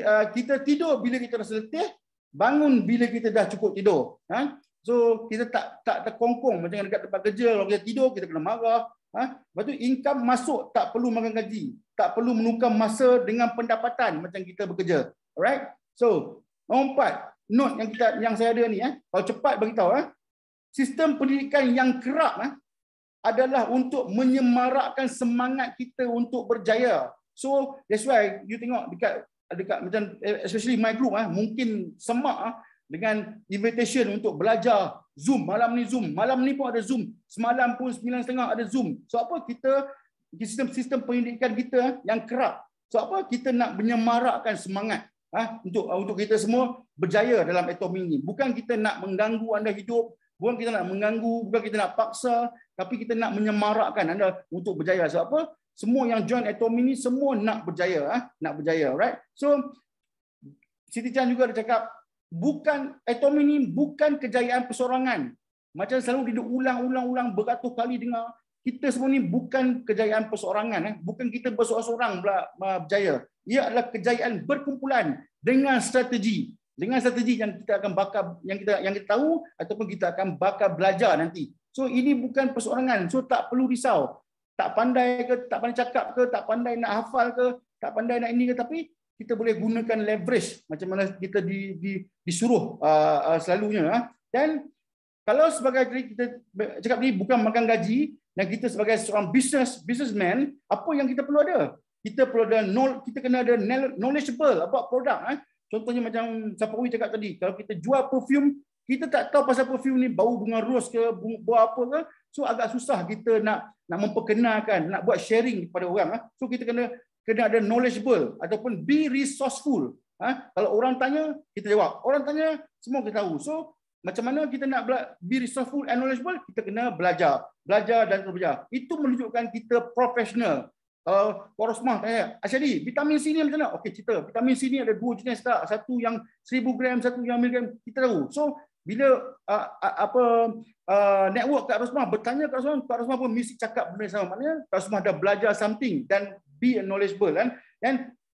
ah, kita tidur bila kita rasa letih, bangun bila kita dah cukup tidur. Ha? So kita tak tak terkongkong macam dekat tempat kerja kalau kita tidur kita kena marah. Ha? Lepas tu income masuk tak perlu makan gaji. Tak perlu menukar masa dengan pendapatan macam kita bekerja. Alright? So, nombor empat. Note yang kita yang saya ada ni. Eh. Kalau cepat bagi tahu Eh. Sistem pendidikan yang kerap. Eh adalah untuk menyemarakkan semangat kita untuk berjaya. So that's why you tengok dekat dekat macam especially my group ah mungkin semak ah dengan invitation untuk belajar Zoom malam ni Zoom malam ni pun ada Zoom semalam pun 9.30 ada Zoom so apa kita sistem sistem pendidikan kita ah, yang kerap so apa kita nak menyemarakkan semangat ah untuk untuk kita semua berjaya dalam atomi ini bukan kita nak mengganggu anda hidup Bukan kita nak mengganggu, bukan kita nak paksa, tapi kita nak menyemarakkan anda untuk berjaya. Sebab apa? Semua yang join Atomi ni semua nak berjaya, ah, nak berjaya, right? So Siti Chan juga ada cakap bukan Atomi ni bukan kejayaan persorangan. Macam selalu dia ulang-ulang-ulang beratus kali dengar kita semua ni bukan kejayaan persorangan eh. bukan kita bersorang-sorang ah, berjaya. Ia adalah kejayaan berkumpulan dengan strategi dengan strategi yang kita akan bakar yang kita yang kita tahu ataupun kita akan bakar belajar nanti. So ini bukan persoalan. So tak perlu risau. Tak pandai ke, tak pandai cakap ke, tak pandai nak hafal ke, tak pandai nak ini ke tapi kita boleh gunakan leverage macam mana kita di, di, disuruh uh, uh, selalunya uh. dan kalau sebagai kita cakap ni bukan makan gaji dan kita sebagai seorang business businessman apa yang kita perlu ada kita perlu ada kita kena ada knowledgeable about product uh. Contohnya macam siapa Safawi cakap tadi, kalau kita jual perfume, kita tak tahu pasal perfume ni bau bunga ros ke, bau apa ke. So agak susah kita nak nak memperkenalkan, nak buat sharing kepada orang. Ah. So kita kena kena ada knowledgeable ataupun be resourceful. Ah. Kalau orang tanya, kita jawab. Orang tanya, semua kita tahu. So macam mana kita nak be resourceful and knowledgeable? Kita kena belajar. Belajar dan belajar. Itu menunjukkan kita profesional. Uh, Warosmah eh, tanya, Asyadi, vitamin C ni macam mana? Okey, cerita. Vitamin C ni ada dua jenis tak? Satu yang seribu gram, satu yang 1000 gram. Kita tahu. So, bila uh, uh apa uh, network kat Warosmah bertanya kat Warosmah, Pak Warosmah pun mesti cakap benda yang sama. Maknanya, Pak Warosmah dah belajar something dan be knowledgeable. Kan? Dan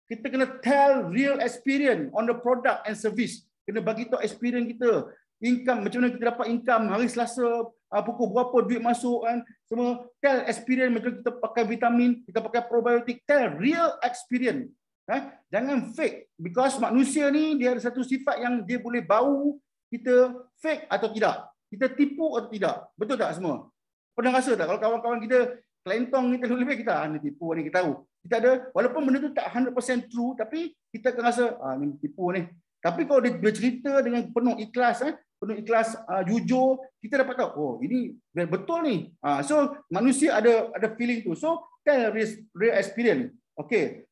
kita kena tell real experience on the product and service. Kena bagi tahu experience kita. Income, macam mana kita dapat income hari Selasa, Ah, pukul berapa duit masuk kan semua tell experience macam kita pakai vitamin kita pakai probiotik tell real experience eh jangan fake because manusia ni dia ada satu sifat yang dia boleh bau kita fake atau tidak kita tipu atau tidak betul tak semua pernah rasa tak kalau kawan-kawan kita kelentong ni terlalu lebih kita ah, ni tipu ni kita tahu kita ada walaupun benda tu tak 100% true tapi kita akan rasa ah ni tipu ni tapi kalau dia bercerita dengan penuh ikhlas eh, penuh ikhlas uh, jujur, kita dapat tahu oh ini betul ni. Uh, so manusia ada ada feeling tu. So tell real experience. Okay.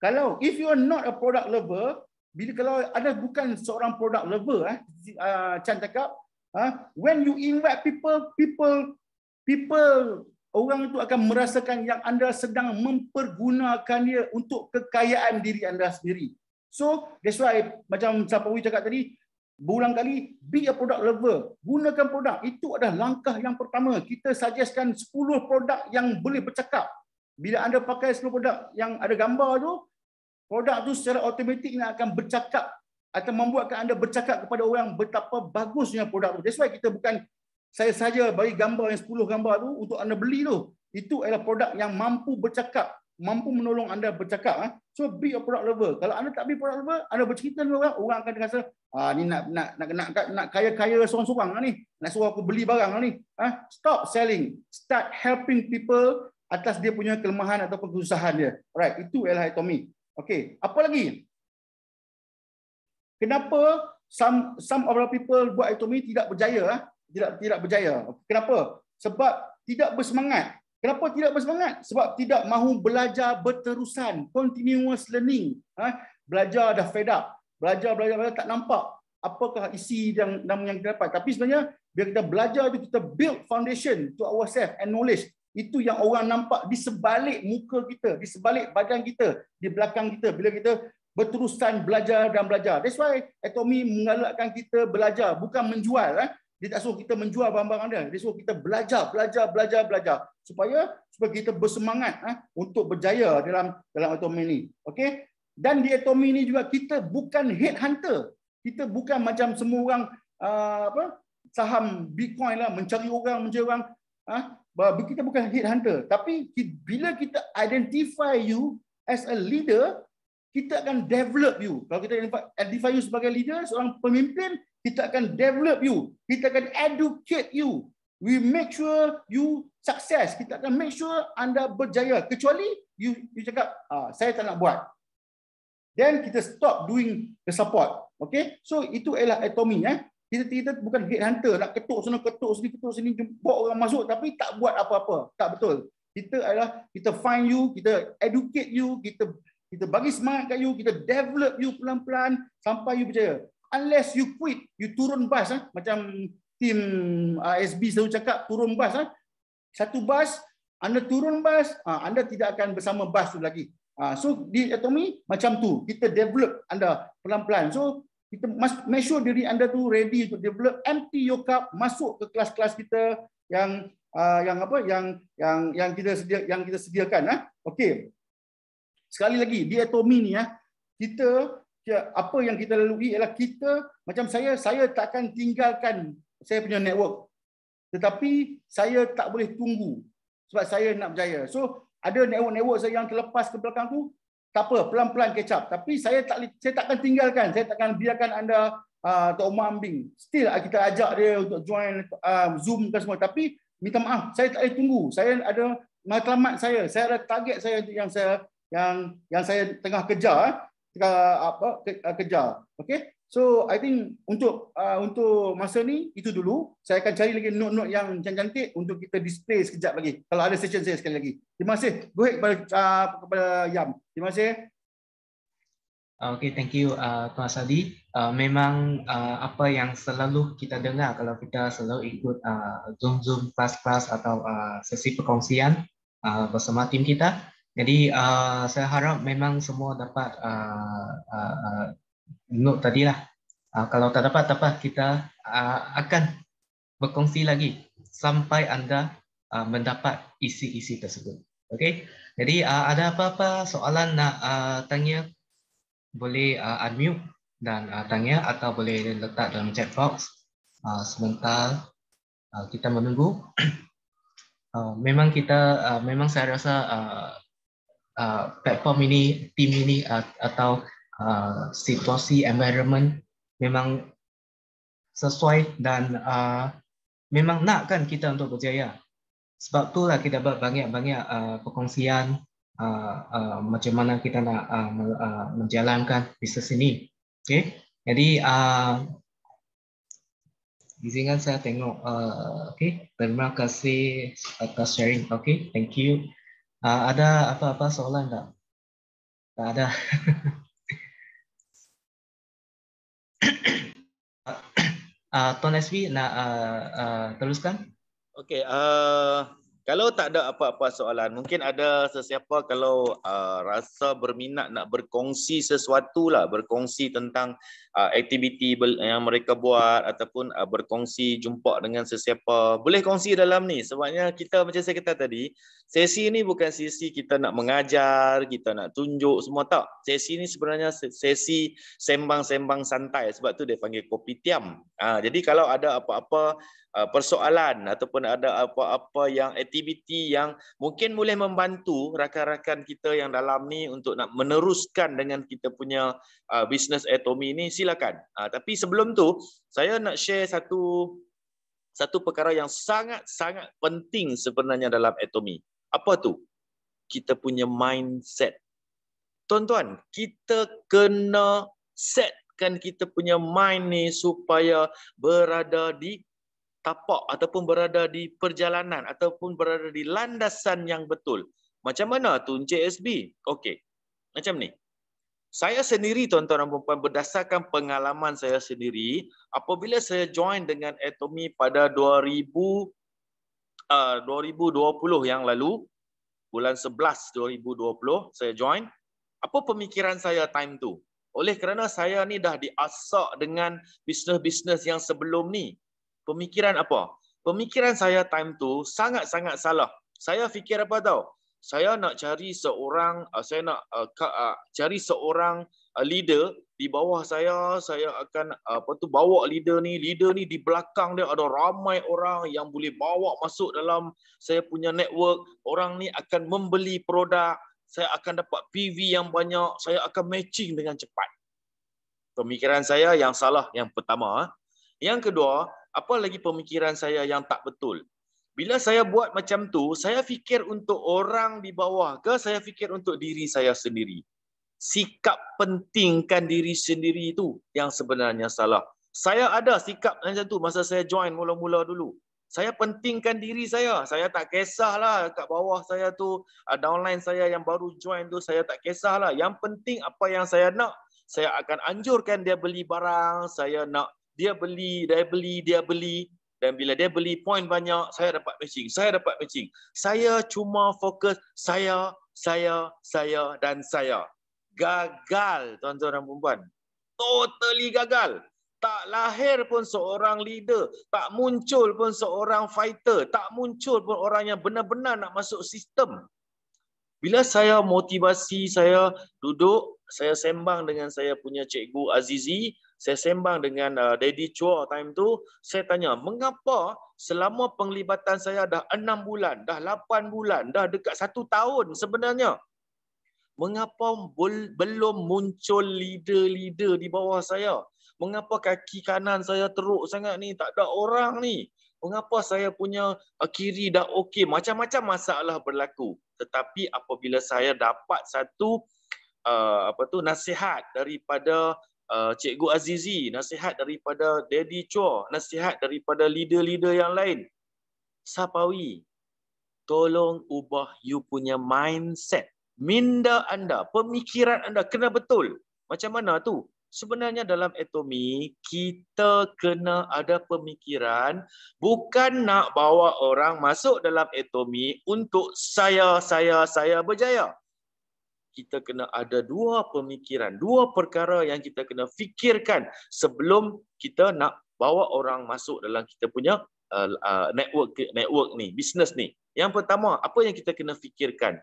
Kalau if you are not a product lover, bila kalau ada bukan seorang product lover eh, uh, Chan cakap, uh, when you invite people, people people orang itu akan merasakan yang anda sedang mempergunakan dia untuk kekayaan diri anda sendiri. So that's why macam Sapawi cakap tadi, berulang kali, be a product lover. Gunakan produk. Itu adalah langkah yang pertama. Kita suggestkan 10 produk yang boleh bercakap. Bila anda pakai 10 produk yang ada gambar tu, produk tu secara automatik akan bercakap atau membuatkan anda bercakap kepada orang betapa bagusnya produk tu. That's why kita bukan saya saja bagi gambar yang 10 gambar tu untuk anda beli tu. Itu adalah produk yang mampu bercakap mampu menolong anda bercakap ah, so be a product lover kalau anda tak be product lover anda bercerita dengan orang orang akan rasa ah ni nak nak nak nak, nak kaya-kaya seorang-seorang lah ni nak suruh aku beli barang lah ni ah stop selling start helping people atas dia punya kelemahan ataupun kesusahan dia right itu ialah Tommy okey apa lagi kenapa some some of the people buat Tommy tidak berjaya ah? tidak tidak berjaya kenapa sebab tidak bersemangat Kenapa tidak bersemangat? Sebab tidak mahu belajar berterusan, continuous learning. Ha? Belajar dah fed up. Belajar, belajar, belajar tak nampak apakah isi yang yang kita dapat. Tapi sebenarnya, bila kita belajar itu, kita build foundation to ourselves and knowledge. Itu yang orang nampak di sebalik muka kita, di sebalik badan kita, di belakang kita. Bila kita berterusan belajar dan belajar. That's why atomi menggalakkan kita belajar, bukan menjual. Eh? Dia tak suruh kita menjual barang-barang dia. Dia suruh kita belajar, belajar, belajar, belajar supaya supaya kita bersemangat eh, untuk berjaya dalam dalam atomi ini. Okey? Dan di atomi ini juga kita bukan head hunter. Kita bukan macam semua orang uh, apa? saham Bitcoin lah mencari orang, mencari orang eh, kita bukan head hunter. Tapi bila kita identify you as a leader, kita akan develop you. Kalau kita identify you sebagai leader, seorang pemimpin, kita akan develop you. Kita akan educate you. We make sure you success. Kita akan make sure anda berjaya. Kecuali you, you cakap, ah, saya tak nak buat. Then kita stop doing the support. Okay? So itu ialah atomi. Eh? Kita, kita bukan head hunter. Nak ketuk sana, ketuk sini, ketuk sini. Bawa orang masuk tapi tak buat apa-apa. Tak betul. Kita adalah, kita find you, kita educate you, kita kita bagi semangat kat you, kita develop you pelan-pelan sampai you berjaya. Unless you quit, you turun bas. Ah. Macam tim ASB ah, selalu cakap, turun bas. Ah. Satu bas, anda turun bas, ah, anda tidak akan bersama bas tu lagi. Ah, so, di Atomy, macam tu. Kita develop anda pelan-pelan. So, kita must make sure diri anda tu ready untuk develop. Empty your cup, masuk ke kelas-kelas kita yang yang apa yang yang yang kita sedia, yang kita sediakan ah okey Sekali lagi, di atomi ni ya. Kita ya, apa yang kita lalui ialah kita macam saya saya takkan tinggalkan saya punya network. Tetapi saya tak boleh tunggu sebab saya nak berjaya. So ada network-network saya yang terlepas ke belakang tu, tak apa, pelan-pelan catch up. Tapi saya tak saya takkan tinggalkan, saya akan biarkan anda uh, Tok Umar Ambing. Still ah, kita ajak dia untuk join uh, Zoom dan semua. Tapi minta maaf, saya tak boleh tunggu. Saya ada matlamat saya, saya ada target saya yang saya yang yang saya tengah kejar eh. tengah apa eh, kejar okey so i think untuk uh, untuk masa ni itu dulu saya akan cari lagi note-note yang cantik-cantik untuk kita display sekejap lagi kalau ada session saya sekali lagi terima kasih go ahead kepada uh, kepada yam terima kasih ah, Okay, thank you uh, Tuan Sadi. Uh, memang uh, apa yang selalu kita dengar kalau kita selalu ikut uh, Zoom-Zoom kelas-kelas atau uh, sesi perkongsian uh, bersama tim kita, jadi uh, saya harap memang semua dapat uh, uh, uh note tadi lah. Uh, kalau tak dapat, tak apa kita uh, akan berkongsi lagi sampai anda uh, mendapat isi-isi tersebut. Okay? Jadi uh, ada apa-apa soalan nak uh, tanya boleh uh, unmute dan uh, tanya atau boleh letak dalam chat box uh, sebentar uh, kita menunggu. Uh, memang kita uh, memang saya rasa. Uh, Uh, platform ini, tim ini uh, atau uh, situasi environment memang sesuai dan uh, memang nak kan kita untuk berjaya. Sebab tu lah kita buat banyak-banyak uh, perkongsian uh, uh, macam mana kita nak uh, uh, menjalankan bisnes ini. Okay. Jadi, uh, izinkan saya tengok. Uh, okay. Terima kasih atas sharing. Okay. Thank you. Uh, ada apa-apa soalan tak? Tak ada. uh, Tuan Leswi nak uh, uh, teruskan? Okey. Uh, kalau tak ada apa-apa soalan, mungkin ada sesiapa kalau uh, rasa berminat nak berkongsi sesuatu lah, berkongsi tentang uh, aktiviti yang mereka buat ataupun uh, berkongsi jumpa dengan sesiapa, boleh kongsi dalam ni. Sebabnya kita macam saya kata tadi, sesi ni bukan sesi kita nak mengajar, kita nak tunjuk semua tak. Sesi ni sebenarnya sesi sembang-sembang santai sebab tu dia panggil kopi tiam. Uh, jadi kalau ada apa-apa uh, persoalan ataupun ada apa-apa yang aktiviti aktiviti yang mungkin boleh membantu rakan-rakan kita yang dalam ni untuk nak meneruskan dengan kita punya uh, bisnes atomi ini silakan. Uh, tapi sebelum tu saya nak share satu satu perkara yang sangat-sangat penting sebenarnya dalam atomi. Apa tu? Kita punya mindset. Tuan-tuan, kita kena setkan kita punya mind ni supaya berada di tapak ataupun berada di perjalanan ataupun berada di landasan yang betul. Macam mana tu Encik SB? Okey. Macam ni. Saya sendiri tuan-tuan dan puan-puan berdasarkan pengalaman saya sendiri apabila saya join dengan Atomy pada 2000 uh, 2020 yang lalu bulan 11 2020 saya join apa pemikiran saya time tu oleh kerana saya ni dah diasak dengan bisnes-bisnes yang sebelum ni pemikiran apa? Pemikiran saya time tu sangat-sangat salah. Saya fikir apa tahu? Saya nak cari seorang uh, saya nak uh, ka, uh, cari seorang uh, leader di bawah saya, saya akan uh, apa tu bawa leader ni, leader ni di belakang dia ada ramai orang yang boleh bawa masuk dalam saya punya network. Orang ni akan membeli produk saya akan dapat PV yang banyak, saya akan matching dengan cepat. Pemikiran saya yang salah yang pertama. Yang kedua, apa lagi pemikiran saya yang tak betul? Bila saya buat macam tu, saya fikir untuk orang di bawah ke saya fikir untuk diri saya sendiri? Sikap pentingkan diri sendiri itu yang sebenarnya salah. Saya ada sikap macam tu masa saya join mula-mula dulu. Saya pentingkan diri saya. Saya tak kisahlah kat bawah saya tu, ada uh, online saya yang baru join tu, saya tak kisahlah. Yang penting apa yang saya nak, saya akan anjurkan dia beli barang, saya nak dia beli, dia beli, dia beli dan bila dia beli point banyak, saya dapat matching, saya dapat matching. Saya cuma fokus saya, saya, saya dan saya. Gagal tuan-tuan dan puan-puan. Totally gagal. Tak lahir pun seorang leader, tak muncul pun seorang fighter, tak muncul pun orang yang benar-benar nak masuk sistem. Bila saya motivasi saya duduk, saya sembang dengan saya punya cikgu Azizi, saya sembang dengan uh, Daddy Chua time tu, saya tanya, mengapa selama penglibatan saya dah 6 bulan, dah 8 bulan, dah dekat 1 tahun sebenarnya, mengapa bol- belum muncul leader-leader di bawah saya? Mengapa kaki kanan saya teruk sangat ni, tak ada orang ni? Mengapa saya punya uh, kiri dah okey? Macam-macam masalah berlaku. Tetapi apabila saya dapat satu uh, apa tu nasihat daripada Eh, Cikgu Azizi, nasihat daripada Daddy Chua, nasihat daripada leader-leader yang lain. Sapawi, tolong ubah you punya mindset. Minda anda, pemikiran anda kena betul. Macam mana tu? Sebenarnya dalam etomi kita kena ada pemikiran bukan nak bawa orang masuk dalam etomi untuk saya, saya, saya berjaya kita kena ada dua pemikiran, dua perkara yang kita kena fikirkan sebelum kita nak bawa orang masuk dalam kita punya uh, uh, network network ni, bisnes ni. Yang pertama, apa yang kita kena fikirkan?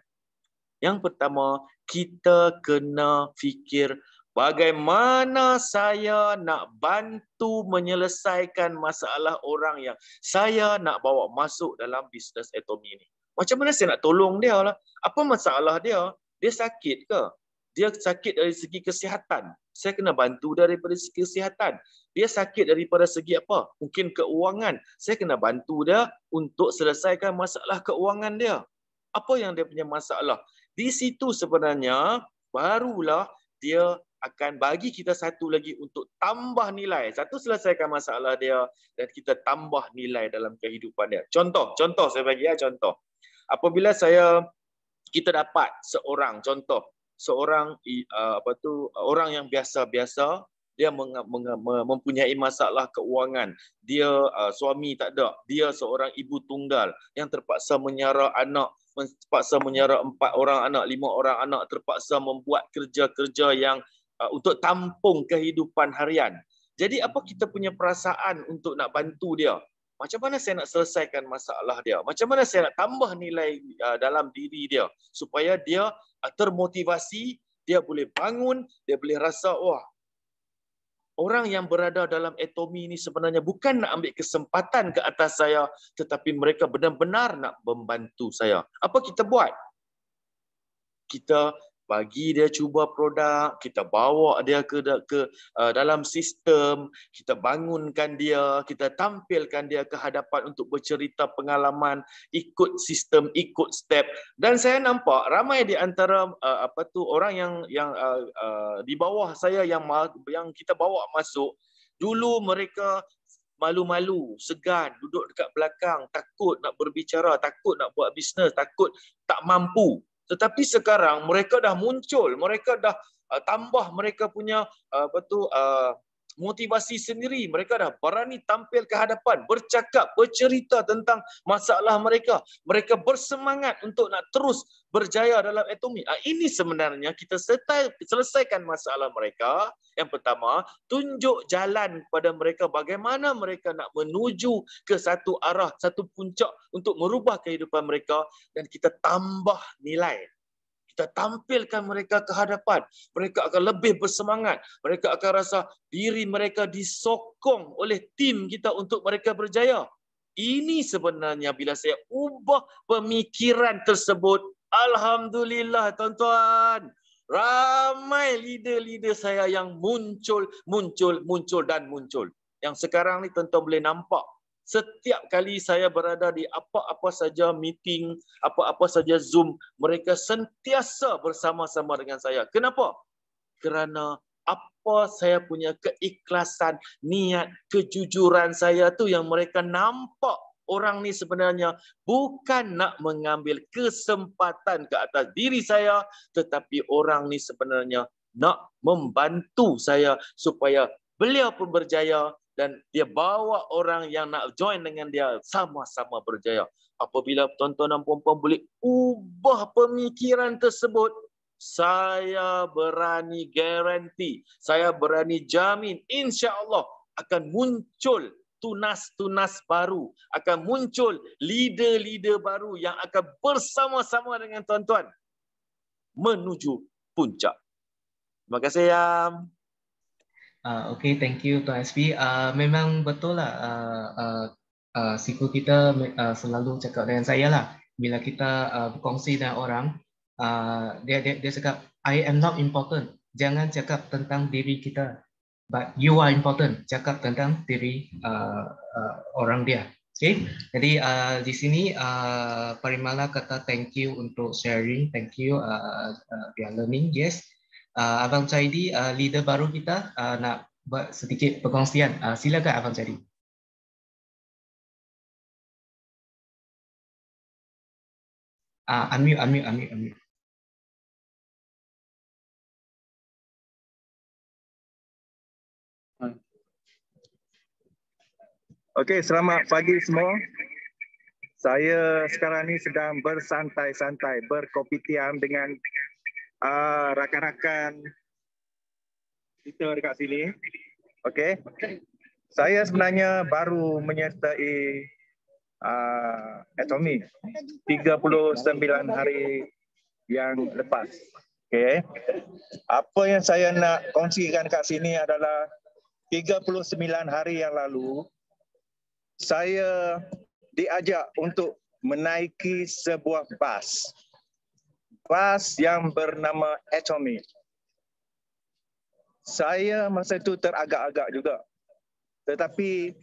Yang pertama, kita kena fikir bagaimana saya nak bantu menyelesaikan masalah orang yang saya nak bawa masuk dalam bisnes atomi ni. Macam mana saya nak tolong dia lah? Apa masalah dia? dia sakit ke? Dia sakit dari segi kesihatan. Saya kena bantu daripada segi kesihatan. Dia sakit daripada segi apa? Mungkin keuangan. Saya kena bantu dia untuk selesaikan masalah keuangan dia. Apa yang dia punya masalah? Di situ sebenarnya barulah dia akan bagi kita satu lagi untuk tambah nilai. Satu selesaikan masalah dia dan kita tambah nilai dalam kehidupan dia. Contoh, contoh saya bagi ya contoh. Apabila saya kita dapat seorang contoh seorang uh, apa tu orang yang biasa-biasa dia mempunyai masalah keuangan dia uh, suami tak ada dia seorang ibu tunggal yang terpaksa menyara anak terpaksa menyara empat orang anak lima orang anak terpaksa membuat kerja-kerja yang uh, untuk tampung kehidupan harian jadi apa kita punya perasaan untuk nak bantu dia macam mana saya nak selesaikan masalah dia? Macam mana saya nak tambah nilai uh, dalam diri dia supaya dia uh, termotivasi, dia boleh bangun, dia boleh rasa wah. Orang yang berada dalam atomi ini sebenarnya bukan nak ambil kesempatan ke atas saya tetapi mereka benar-benar nak membantu saya. Apa kita buat? Kita bagi dia cuba produk, kita bawa dia ke ke uh, dalam sistem, kita bangunkan dia, kita tampilkan dia ke hadapan untuk bercerita pengalaman, ikut sistem, ikut step. Dan saya nampak ramai di antara uh, apa tu orang yang yang uh, uh, di bawah saya yang yang kita bawa masuk, dulu mereka malu-malu, segan duduk dekat belakang, takut nak berbicara, takut nak buat bisnes, takut tak mampu. Tetapi sekarang mereka dah muncul, mereka dah uh, tambah mereka punya uh, apa uh, motivasi sendiri. Mereka dah berani tampil ke hadapan, bercakap, bercerita tentang masalah mereka. Mereka bersemangat untuk nak terus berjaya dalam atomi. Ah, ini sebenarnya kita selesaikan masalah mereka. Yang pertama, tunjuk jalan kepada mereka bagaimana mereka nak menuju ke satu arah, satu puncak untuk merubah kehidupan mereka dan kita tambah nilai kita tampilkan mereka ke hadapan mereka akan lebih bersemangat mereka akan rasa diri mereka disokong oleh tim kita untuk mereka berjaya ini sebenarnya bila saya ubah pemikiran tersebut alhamdulillah tuan-tuan ramai leader-leader saya yang muncul muncul muncul dan muncul yang sekarang ni tuan-tuan boleh nampak setiap kali saya berada di apa-apa saja meeting, apa-apa saja Zoom, mereka sentiasa bersama-sama dengan saya. Kenapa? Kerana apa saya punya keikhlasan, niat, kejujuran saya tu yang mereka nampak orang ni sebenarnya bukan nak mengambil kesempatan ke atas diri saya tetapi orang ni sebenarnya nak membantu saya supaya beliau pun berjaya dan dia bawa orang yang nak join dengan dia sama-sama berjaya. Apabila tuan-tuan dan puan-puan boleh ubah pemikiran tersebut, saya berani garanti, saya berani jamin insya-Allah akan muncul tunas-tunas baru, akan muncul leader-leader baru yang akan bersama-sama dengan tuan-tuan menuju puncak. Terima kasih, Yam. Uh, okay, thank you Tuan SP. Uh, ah, memang betul lah, uh, uh, uh, siku kita uh, selalu cakap dengan saya lah, bila kita uh, berkongsi dengan orang, uh, dia, dia, dia cakap, I am not important. Jangan cakap tentang diri kita. But you are important. Cakap tentang diri uh, uh, orang dia. Okay? Jadi uh, di sini, uh, Parimala kata thank you untuk sharing. Thank you, uh, uh, we are learning. Yes. Yes uh, Abang Chaidi, uh, leader baru kita uh, nak buat sedikit perkongsian. Uh, silakan Abang Chaidi. Uh, unmute, unmute, unmute, unmute. Okey, selamat pagi semua. Saya sekarang ni sedang bersantai-santai, berkopitiam dengan uh, rakan-rakan kita dekat sini. Okey. Saya sebenarnya baru menyertai uh, Atomi 39 hari yang lepas. Okey. Apa yang saya nak kongsikan kat sini adalah 39 hari yang lalu saya diajak untuk menaiki sebuah bas kelas yang bernama ekonomi. Saya masa itu teragak-agak juga. Tetapi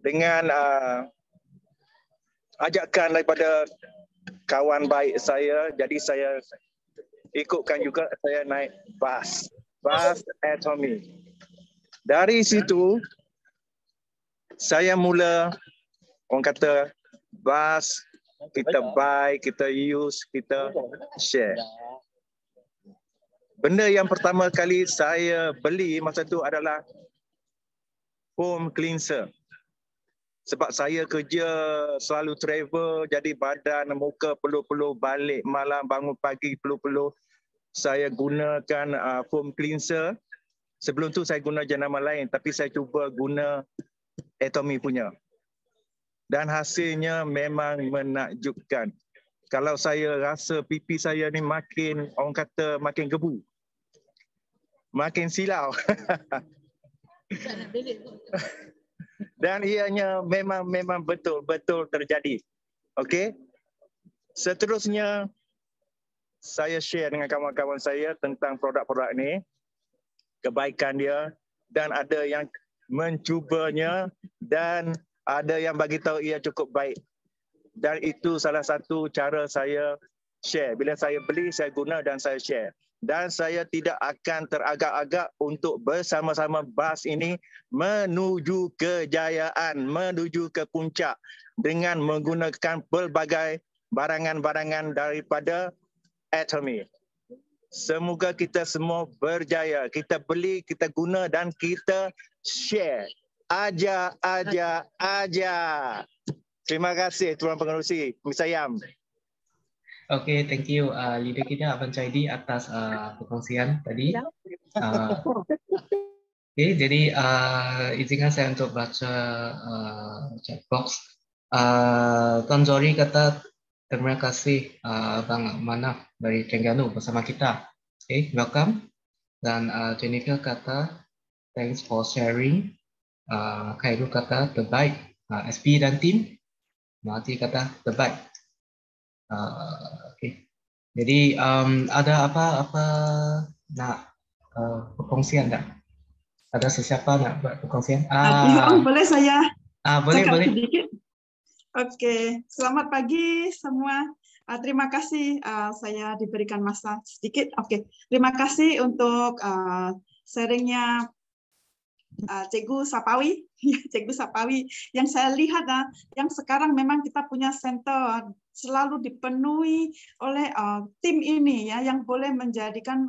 dengan uh, ajakan daripada kawan baik saya, jadi saya ikutkan juga saya naik bas. Bas ekonomi. Dari situ, saya mula orang kata bas kita buy, kita use, kita share. Ya. Benda yang pertama kali saya beli masa tu adalah foam cleanser. Sebab saya kerja selalu travel, jadi badan muka perlu-perlu balik malam, bangun pagi perlu-perlu saya gunakan uh, foam cleanser. Sebelum tu saya guna jenama lain tapi saya cuba guna Atomy punya dan hasilnya memang menakjubkan. Kalau saya rasa pipi saya ni makin orang kata makin gebu. Makin silau. dan ianya memang memang betul-betul terjadi. Okey. Seterusnya saya share dengan kawan-kawan saya tentang produk-produk ni kebaikan dia dan ada yang mencubanya dan ada yang bagi tahu ia cukup baik dan itu salah satu cara saya share bila saya beli saya guna dan saya share dan saya tidak akan teragak-agak untuk bersama-sama bas ini menuju kejayaan menuju ke puncak dengan menggunakan pelbagai barangan-barangan daripada Atomy. Semoga kita semua berjaya. Kita beli, kita guna dan kita share aja, aja, aja. Terima kasih Tuan Pengerusi, Miss Ayam. okay, thank you. Uh, leader kita Abang Chaidi atas uh, perkongsian tadi. Ya. Uh, okay, jadi uh, izinkan saya untuk baca uh, chat box. Uh, Tuan Zori kata, terima kasih uh, Bang Mana dari Kengganu bersama kita. okay, welcome. Dan uh, Jennifer kata, thanks for sharing. uh, ah, Khairul kata terbaik. Uh, ah, SP dan tim, Melati kata terbaik. Uh, ah, okay. Jadi um, ada apa-apa nak uh, perkongsian tak? Ada sesiapa nak buat perkongsian? Ah, uh, boleh saya ah, boleh, cakap boleh. sedikit? Oke, selamat pagi semua. Uh, terima kasih uh, saya diberikan masa sedikit. Oke, terima kasih untuk uh, sharingnya Eh, Cegu Sapawi, ya, Cegu Sapawi yang saya lihat uh, yang sekarang memang kita punya center ah, selalu dipenuhi oleh uh, tim ini ya yang boleh menjadikan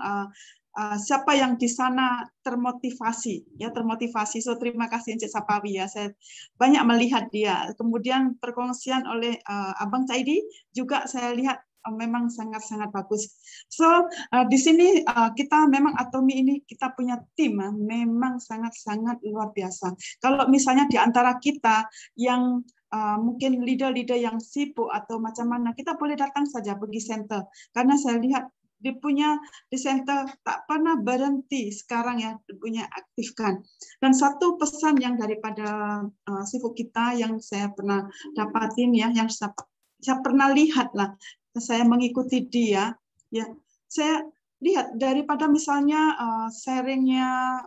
Uh, siapa yang di sana termotivasi ya termotivasi so terima kasih Encik Sapawi ya saya banyak melihat dia kemudian perkongsian oleh uh, Abang Caidi juga saya lihat Eh, memang sangat-sangat bagus. So uh, di sini uh, kita memang Atomi ini kita punya tim uh, memang sangat-sangat luar biasa. Kalau misalnya di antara kita yang uh, mungkin leader-leader yang sibuk atau macam mana, kita boleh datang saja pergi center karena saya lihat dia punya di center tak pernah berhenti sekarang ya punya aktifkan dan satu pesan yang daripada uh, sifu kita yang saya pernah dapatin ya yang saya saya pernah lihat lah saya mengikuti dia ya saya lihat daripada misalnya uh, sharingnya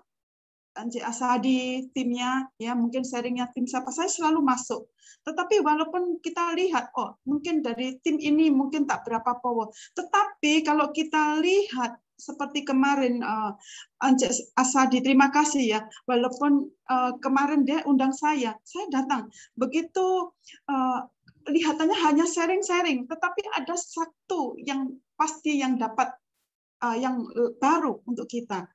Anji Asadi timnya ya mungkin sharingnya tim siapa saya selalu masuk tetapi walaupun kita lihat oh mungkin dari tim ini mungkin tak berapa power tetapi kalau kita lihat seperti kemarin uh, Anji Asadi terima kasih ya walaupun uh, kemarin dia undang saya saya datang begitu uh, kelihatannya hanya sharing-sharing, tetapi ada satu yang pasti yang dapat uh, yang baru untuk kita.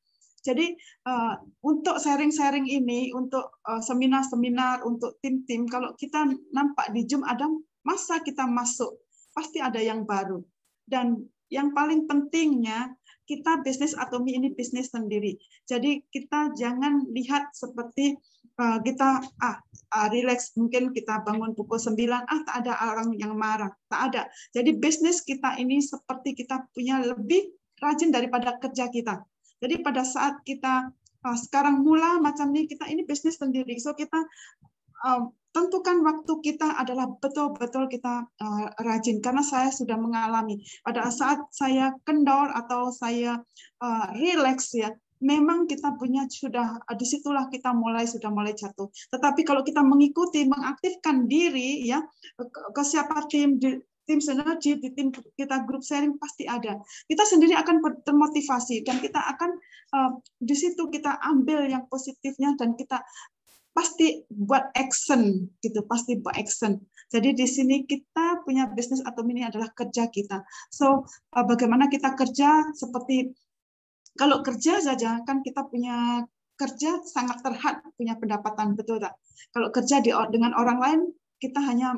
Jadi uh, untuk sharing-sharing ini, untuk eh, seminar-seminar, untuk tim-tim, kalau kita nampak di Zoom ada masa kita masuk, pasti ada yang baru. Dan yang paling pentingnya kita bisnis atomi ini bisnis sendiri. Jadi kita jangan lihat seperti Eh, kita ah, ah, relax mungkin kita bangun pukul 9 ah tak ada orang yang marah tak ada jadi bisnis kita ini seperti kita punya lebih rajin daripada kerja kita jadi pada saat kita ah, sekarang mula macam ini kita ini bisnis sendiri so kita um, tentukan waktu kita adalah betul-betul kita uh, rajin karena saya sudah mengalami pada saat saya kendor atau saya uh, relax ya memang kita punya sudah eh, disitulah kita mulai sudah mulai jatuh. Tetapi kalau kita mengikuti, mengaktifkan diri ya ke siapa tim di, tim sinergi di tim kita grup sharing pasti ada. Kita sendiri akan termotivasi dan kita akan eh, di situ kita ambil yang positifnya dan kita pasti buat action gitu, pasti buat action. Jadi di sini kita punya bisnis atau ini adalah kerja kita. So eh, bagaimana kita kerja seperti kalau kerja saja kan kita punya kerja sangat terhad punya pendapatan betul tak? Kalau kerja di, dengan orang lain kita hanya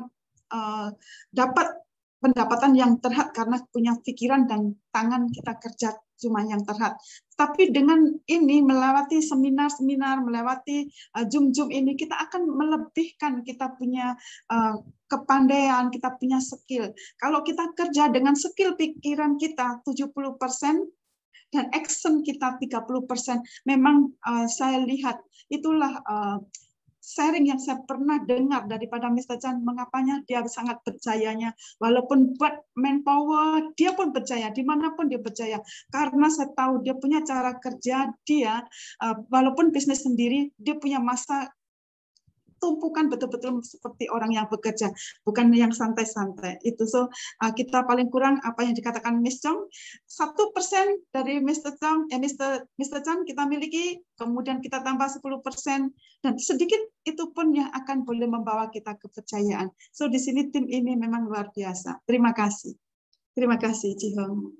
uh, dapat pendapatan yang terhad karena punya pikiran dan tangan kita kerja cuma yang terhad. Tapi dengan ini melewati seminar-seminar, melewati jum-jum eh, uh, ini kita akan melebihkan kita punya uh, kepandaian, kita punya skill. Kalau kita kerja dengan skill pikiran kita 70% dan action kita 30%. Memang uh, saya lihat itulah uh, sharing yang saya pernah dengar daripada Mr. Chan mengapanya dia sangat percayanya walaupun buat manpower dia pun percaya dimanapun dia percaya karena saya tahu dia punya cara kerja dia uh, walaupun bisnis sendiri dia punya masa tumpukan betul-betul seperti orang yang bekerja, bukan yang santai-santai. Itu so uh, kita paling kurang apa yang dikatakan Miss Chong, satu persen dari Mr. Chong, eh, Mr. Mr. Chong kita miliki, kemudian kita tambah 10 persen dan sedikit itu pun yang akan boleh membawa kita kepercayaan. So di sini tim ini memang luar biasa. Terima kasih. Terima kasih, Jihong.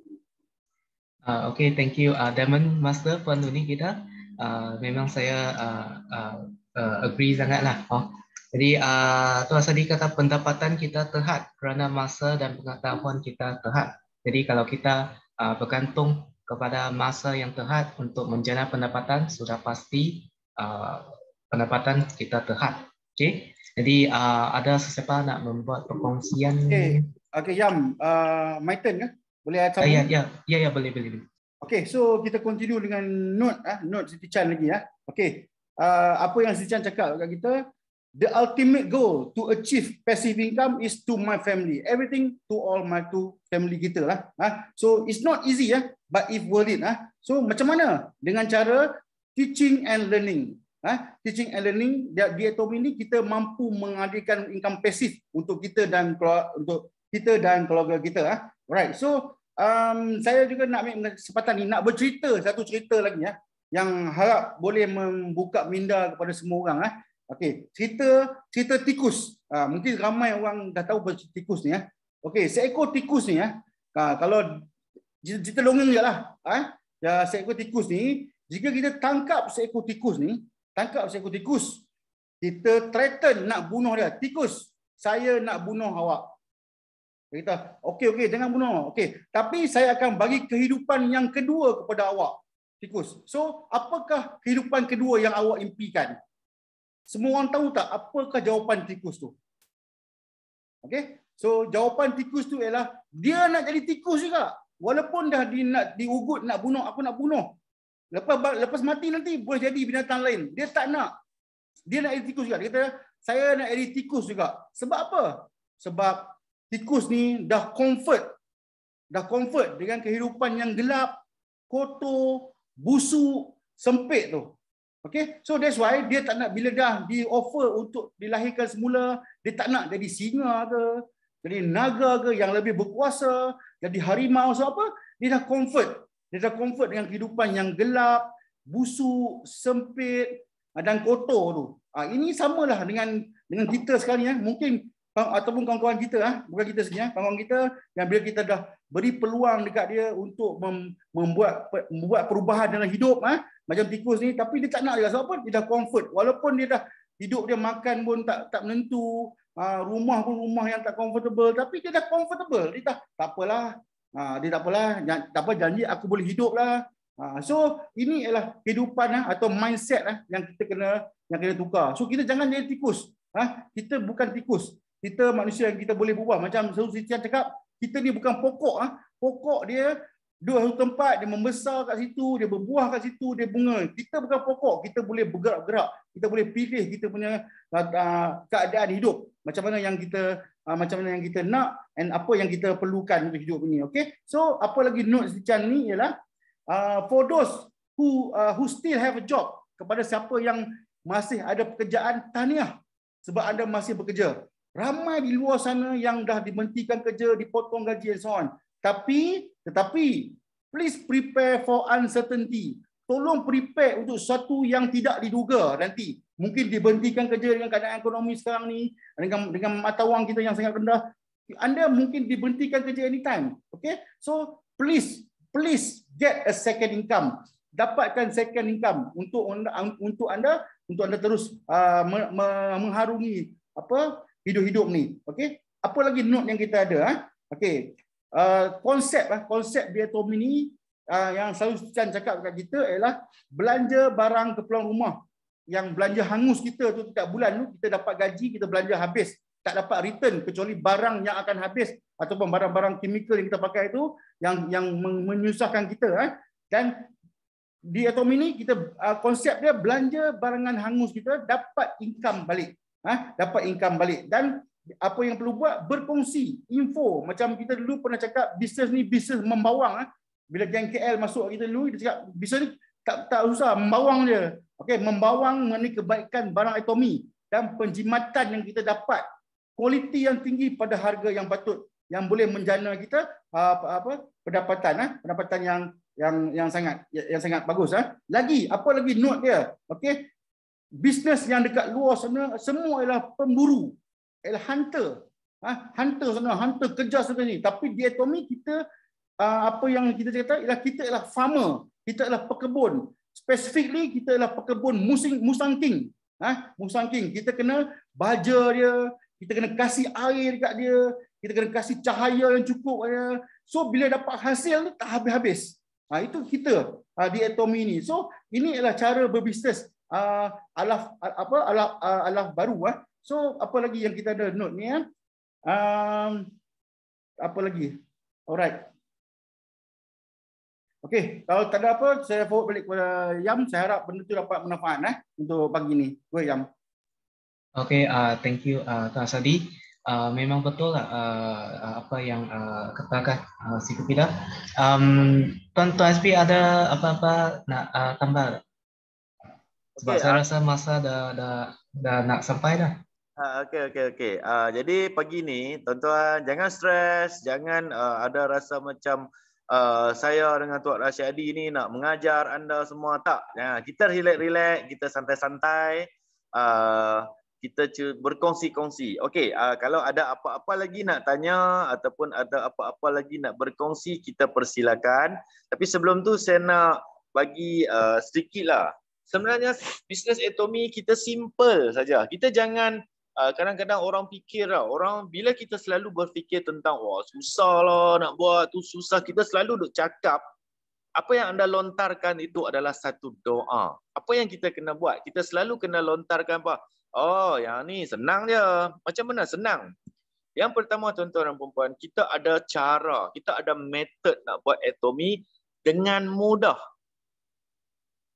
Uh, Oke, okay, thank you, uh, Diamond Master Duni kita. Uh, memang saya uh, uh, uh, agree sangatlah. Oh. Jadi uh, Tuan Sadi kata pendapatan kita terhad kerana masa dan pengetahuan kita terhad. Jadi kalau kita uh, bergantung kepada masa yang terhad untuk menjana pendapatan, sudah pasti uh, pendapatan kita terhad. Okay. Jadi uh, ada sesiapa nak membuat perkongsian? Okay, okay Yam, uh, my turn ke? Boleh saya uh, ya, ya, ya, ya, boleh, boleh. Okay, so kita continue dengan note, ah, note Siti Chan lagi. Ah. Okay, Uh, apa yang Si Chan cakap dekat kita, the ultimate goal to achieve passive income is to my family. Everything to all my two family kita lah. Ha? So it's not easy ya, but if worth it. Ha? So macam mana? Dengan cara teaching and learning. Teaching and learning, di atom ini kita mampu menghadirkan income pasif untuk kita dan untuk kita dan keluarga kita. Right. So um, saya juga nak ambil kesempatan ni nak bercerita satu cerita lagi ya yang harap boleh membuka minda kepada semua orang eh. Okey, cerita cerita tikus. Uh, mungkin ramai orang dah tahu pasal tikus ni eh. Okey, seekor tikus ni eh. Uh, kalau cerita dongeng jelah ha, eh. Ya seekor tikus ni, jika kita tangkap seekor tikus ni, tangkap seekor tikus, kita threaten nak bunuh dia. Tikus, saya nak bunuh awak. Kita, okey okey jangan bunuh. Okey, tapi saya akan bagi kehidupan yang kedua kepada awak tikus. So, apakah kehidupan kedua yang awak impikan? Semua orang tahu tak apakah jawapan tikus tu? Okey. So, jawapan tikus tu ialah dia nak jadi tikus juga. Walaupun dah di nak diugut nak bunuh, aku nak bunuh. Lepas lepas mati nanti boleh jadi binatang lain. Dia tak nak. Dia nak jadi tikus juga. Dia kata, "Saya nak jadi tikus juga." Sebab apa? Sebab tikus ni dah comfort dah comfort dengan kehidupan yang gelap, kotor, busuk, sempit tu. Okay, so that's why dia tak nak bila dah di offer untuk dilahirkan semula, dia tak nak jadi singa ke, jadi naga ke yang lebih berkuasa, jadi harimau atau apa, dia dah comfort. Dia dah comfort dengan kehidupan yang gelap, busuk, sempit dan kotor tu. Ah, ini samalah dengan dengan kita sekarang. Eh. Mungkin ataupun kawan-kawan kita ah bukan kita saja, ah, kawan-kawan kita yang bila kita dah beri peluang dekat dia untuk membuat membuat perubahan dalam hidup ah macam tikus ni tapi dia tak nak dia sebab apa dia dah comfort walaupun dia dah hidup dia makan pun tak tak menentu ah, rumah pun rumah yang tak comfortable tapi dia dah comfortable dia dah tak apalah ah, dia tak apalah tak apa janji aku boleh hidup lah, so ini ialah kehidupan atau mindset yang kita kena yang kena tukar so kita jangan jadi tikus Ha? kita bukan tikus kita manusia yang kita boleh berubah macam Sausitian cakap kita ni bukan pokok ah pokok dia dua satu tempat dia membesar kat situ dia berbuah kat situ dia bunga kita bukan pokok kita boleh bergerak-gerak kita boleh pilih kita punya ah, ah, keadaan hidup macam mana yang kita ah, macam mana yang kita nak and apa yang kita perlukan untuk hidup ini okey so apa lagi note Sausitian ni ialah for those who who still have a job kepada siapa yang masih ada pekerjaan tahniah sebab anda masih bekerja Ramai di luar sana yang dah dimentikan kerja, dipotong gaji dan so on. Tapi, tetapi, please prepare for uncertainty. Tolong prepare untuk sesuatu yang tidak diduga nanti. Mungkin dibentikan kerja dengan keadaan ekonomi sekarang ni, dengan dengan mata wang kita yang sangat rendah. Anda mungkin dibentikan kerja anytime. Okay? So, please, please get a second income. Dapatkan second income untuk untuk anda untuk anda terus uh, mengharungi apa hidup-hidup ni. Okey. Apa lagi note yang kita ada? Ah? Okey. Uh, konsep uh, konsep diatomi ni uh, yang selalu Chan cakap dekat kita ialah belanja barang keperluan rumah. Yang belanja hangus kita tu dekat bulan tu, kita dapat gaji, kita belanja habis. Tak dapat return kecuali barang yang akan habis ataupun barang-barang kimikal yang kita pakai itu yang yang menyusahkan kita. Eh. Dan atom ini kita, uh, konsep dia belanja barangan hangus kita dapat income balik ha, dapat income balik dan apa yang perlu buat berkongsi info macam kita dulu pernah cakap bisnes ni bisnes membawang ha. bila geng KL masuk kita dulu dia cakap bisnes ni tak tak usah membawang dia okey membawang mengenai kebaikan barang atomi dan penjimatan yang kita dapat kualiti yang tinggi pada harga yang patut yang boleh menjana kita ha, apa, apa pendapatan ha. pendapatan yang yang yang sangat yang sangat bagus ha. lagi apa lagi note dia okey bisnes yang dekat luar sana semua ialah pemburu ialah hunter ah hunter sana hunter kerja sana ni tapi di ekonomi kita ah, apa yang kita cakap ialah kita ialah farmer kita ialah pekebun specifically kita ialah pekebun musing musang king ah musang king kita kena baja dia kita kena kasih air dekat dia kita kena kasih cahaya yang cukup dia so bila dapat hasil tak habis-habis ah itu kita ah, di ekonomi ni so ini adalah cara berbisnes uh, alaf apa alaf uh, alaf baru eh. So apa lagi yang kita ada note ni eh? Um, apa lagi? Alright. Okey, kalau tak ada apa saya forward balik kepada Yam. Saya harap benda tu dapat manfaat eh untuk pagi ni. Go Yam. Okey, uh, ah, thank you uh, Kak Sadi. Uh, memang betul lah uh, apa yang uh, katakan uh, si Kupida. Um, Tuan, Tuan SP ada apa-apa nak uh, tambah? Sebab okay, saya ah. rasa masa dah, dah, dah nak sampai dah. Uh, okay, okay, okay. Uh, jadi pagi ni, tuan-tuan, jangan stres. Jangan uh, ada rasa macam uh, saya dengan Tuan Rashid Adi ni nak mengajar anda semua. Tak. Uh, kita relax-relax. Kita santai-santai. Uh, kita berkongsi-kongsi. Okey, uh, kalau ada apa-apa lagi nak tanya ataupun ada apa-apa lagi nak berkongsi, kita persilakan. Tapi sebelum tu saya nak bagi uh, sedikit sebenarnya bisnes atomi kita simple saja. Kita jangan ah, kadang-kadang orang fikir lah, orang bila kita selalu berfikir tentang wah susah lah nak buat tu susah kita selalu duk cakap apa yang anda lontarkan itu adalah satu doa. Apa yang kita kena buat? Kita selalu kena lontarkan apa? Oh, yang ni senang je. Macam mana senang? Yang pertama tuan-tuan dan puan kita ada cara, kita ada method nak buat atomi dengan mudah.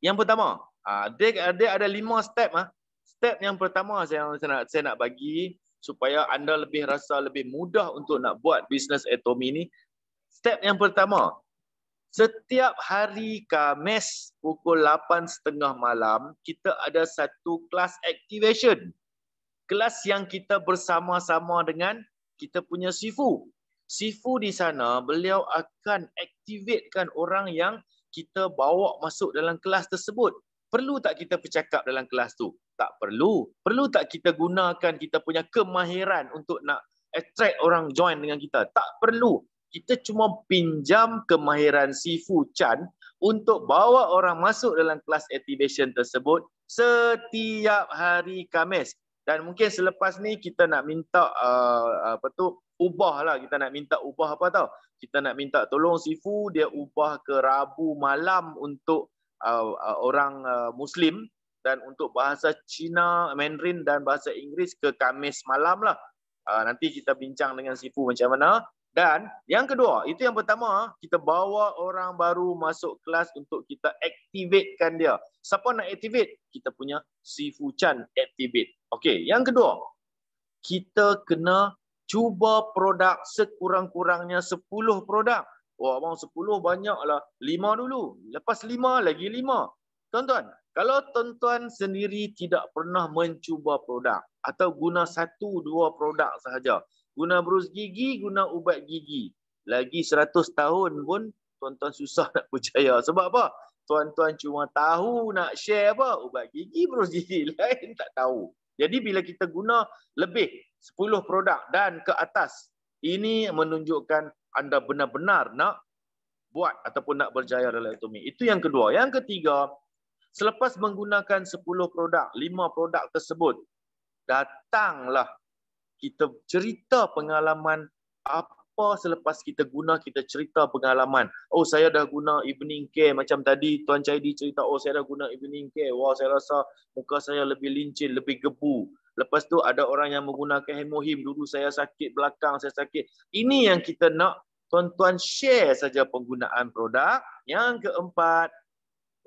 Yang pertama, Ah, dia, dia ada lima step ah. Step yang pertama saya, saya nak saya nak bagi supaya anda lebih rasa lebih mudah untuk nak buat bisnes atomi ni. Step yang pertama, setiap hari Khamis pukul 8.30 malam, kita ada satu kelas activation. Kelas yang kita bersama-sama dengan kita punya sifu. Sifu di sana, beliau akan activatekan orang yang kita bawa masuk dalam kelas tersebut. Perlu tak kita bercakap dalam kelas tu? Tak perlu. Perlu tak kita gunakan kita punya kemahiran untuk nak attract orang join dengan kita? Tak perlu. Kita cuma pinjam kemahiran Sifu Chan untuk bawa orang masuk dalam kelas activation tersebut setiap hari Kamis. Dan mungkin selepas ni kita nak minta uh, apa tu ubah lah. Kita nak minta ubah apa tau. Kita nak minta tolong Sifu dia ubah ke Rabu malam untuk Uh, uh, orang uh, Muslim dan untuk bahasa Cina, Mandarin dan bahasa Inggeris ke Kamis malam lah. Uh, nanti kita bincang dengan Sifu macam mana. Dan yang kedua, itu yang pertama, kita bawa orang baru masuk kelas untuk kita activatekan dia. Siapa nak activate? Kita punya Sifu Chan activate. Okey, yang kedua, kita kena cuba produk sekurang-kurangnya 10 produk. Oh abang 10 banyaklah. Lima dulu. Lepas lima lagi lima. Tuan-tuan, kalau tuan-tuan sendiri tidak pernah mencuba produk atau guna satu dua produk sahaja. Guna berus gigi, guna ubat gigi. Lagi seratus tahun pun tuan-tuan susah nak percaya. Sebab apa? Tuan-tuan cuma tahu nak share apa? Ubat gigi, berus gigi. Lain tak tahu. Jadi bila kita guna lebih sepuluh produk dan ke atas, ini menunjukkan anda benar-benar nak buat ataupun nak berjaya relatomi. Itu yang kedua. Yang ketiga, selepas menggunakan 10 produk, 5 produk tersebut, datanglah kita cerita pengalaman apa selepas kita guna, kita cerita pengalaman. Oh, saya dah guna evening care. Macam tadi Tuan Chaidi cerita, oh saya dah guna evening care. Wah, saya rasa muka saya lebih lincin, lebih gebu. Lepas tu ada orang yang menggunakan hemohim. Dulu saya sakit belakang, saya sakit. Ini yang kita nak tuan-tuan share saja penggunaan produk. Yang keempat,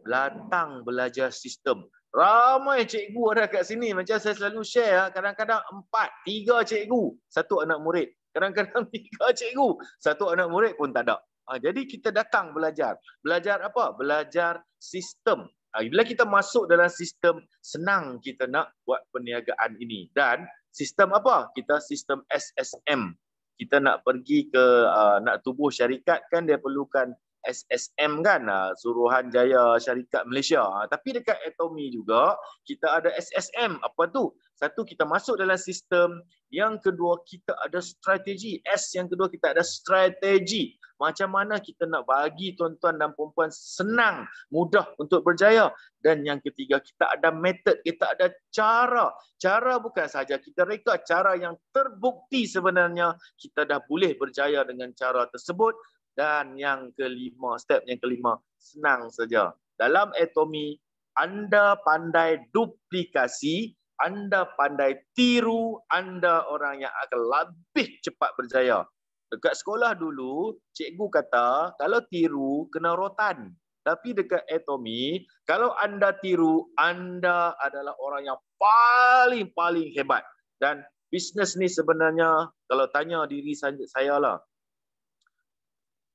latang belajar sistem. Ramai cikgu ada kat sini. Macam saya selalu share, kadang-kadang empat, tiga cikgu. Satu anak murid. Kadang-kadang tiga cikgu. Satu anak murid pun tak ada. Ha, jadi kita datang belajar. Belajar apa? Belajar sistem. Ha, bila kita masuk dalam sistem senang kita nak buat perniagaan ini dan sistem apa? Kita sistem SSM. Kita nak pergi ke uh, nak tubuh syarikat kan dia perlukan SSM kan ah, Suruhanjaya Syarikat Malaysia ah, tapi dekat Atomy juga kita ada SSM apa tu satu kita masuk dalam sistem yang kedua kita ada strategi S yang kedua kita ada strategi macam mana kita nak bagi tuan-tuan dan puan-puan senang mudah untuk berjaya dan yang ketiga kita ada method kita ada cara cara bukan saja kita reka cara yang terbukti sebenarnya kita dah boleh berjaya dengan cara tersebut dan yang kelima, step yang kelima, senang saja. Dalam atomi, anda pandai duplikasi, anda pandai tiru, anda orang yang akan lebih cepat berjaya. Dekat sekolah dulu, cikgu kata, kalau tiru, kena rotan. Tapi dekat atomi, kalau anda tiru, anda adalah orang yang paling-paling hebat. Dan bisnes ni sebenarnya, kalau tanya diri saya lah,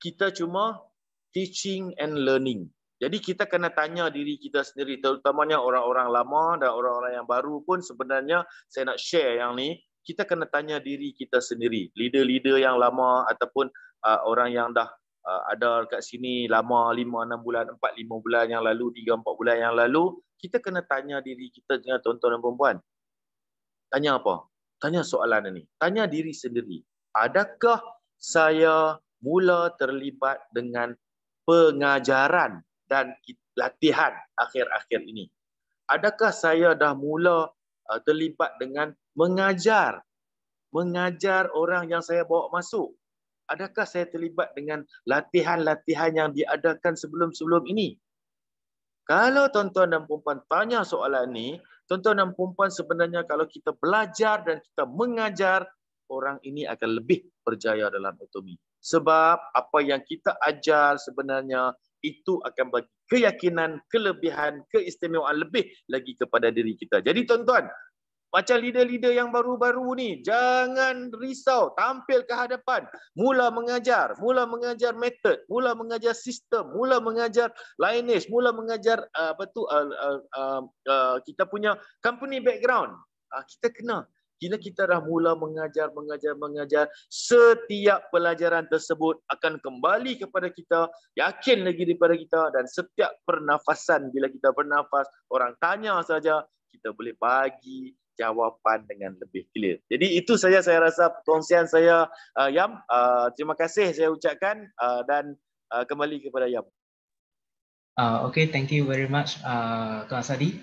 kita cuma teaching and learning. Jadi kita kena tanya diri kita sendiri, terutamanya orang-orang lama dan orang-orang yang baru pun sebenarnya saya nak share yang ni, kita kena tanya diri kita sendiri. Leader-leader yang lama ataupun uh, orang yang dah uh, ada dekat sini lama 5 6 bulan, 4 5 bulan yang lalu, 3 4 bulan yang lalu, kita kena tanya diri kita dengan eh, tuan-tuan dan puan-puan. Tanya apa? Tanya soalan ini. Tanya diri sendiri. Adakah saya mula terlibat dengan pengajaran dan latihan akhir-akhir ini. Adakah saya dah mula uh, terlibat dengan mengajar? Mengajar orang yang saya bawa masuk? Adakah saya terlibat dengan latihan-latihan yang diadakan sebelum-sebelum ini? Kalau tuan-tuan dan perempuan tanya soalan ini, tuan-tuan dan perempuan sebenarnya kalau kita belajar dan kita mengajar, orang ini akan lebih berjaya dalam otomi sebab apa yang kita ajar sebenarnya itu akan bagi keyakinan, kelebihan, keistimewaan lebih lagi kepada diri kita. Jadi tuan-tuan, macam leader-leader yang baru-baru ni, jangan risau tampil ke hadapan. Mula mengajar, mula mengajar method, mula mengajar sistem, mula mengajar lineage, mula mengajar uh, apa tu, uh, uh, kita punya company background. Ah, kita kena bila kita dah mula mengajar, mengajar, mengajar, setiap pelajaran tersebut akan kembali kepada kita, yakin lagi daripada kita dan setiap pernafasan bila kita bernafas, orang tanya saja, kita boleh bagi jawapan dengan lebih clear. Jadi itu saja saya rasa perkongsian saya uh, Yam. Uh, terima kasih saya ucapkan uh, dan uh, kembali kepada Yam. Uh, okay, thank you very much uh, Tuan Sadi.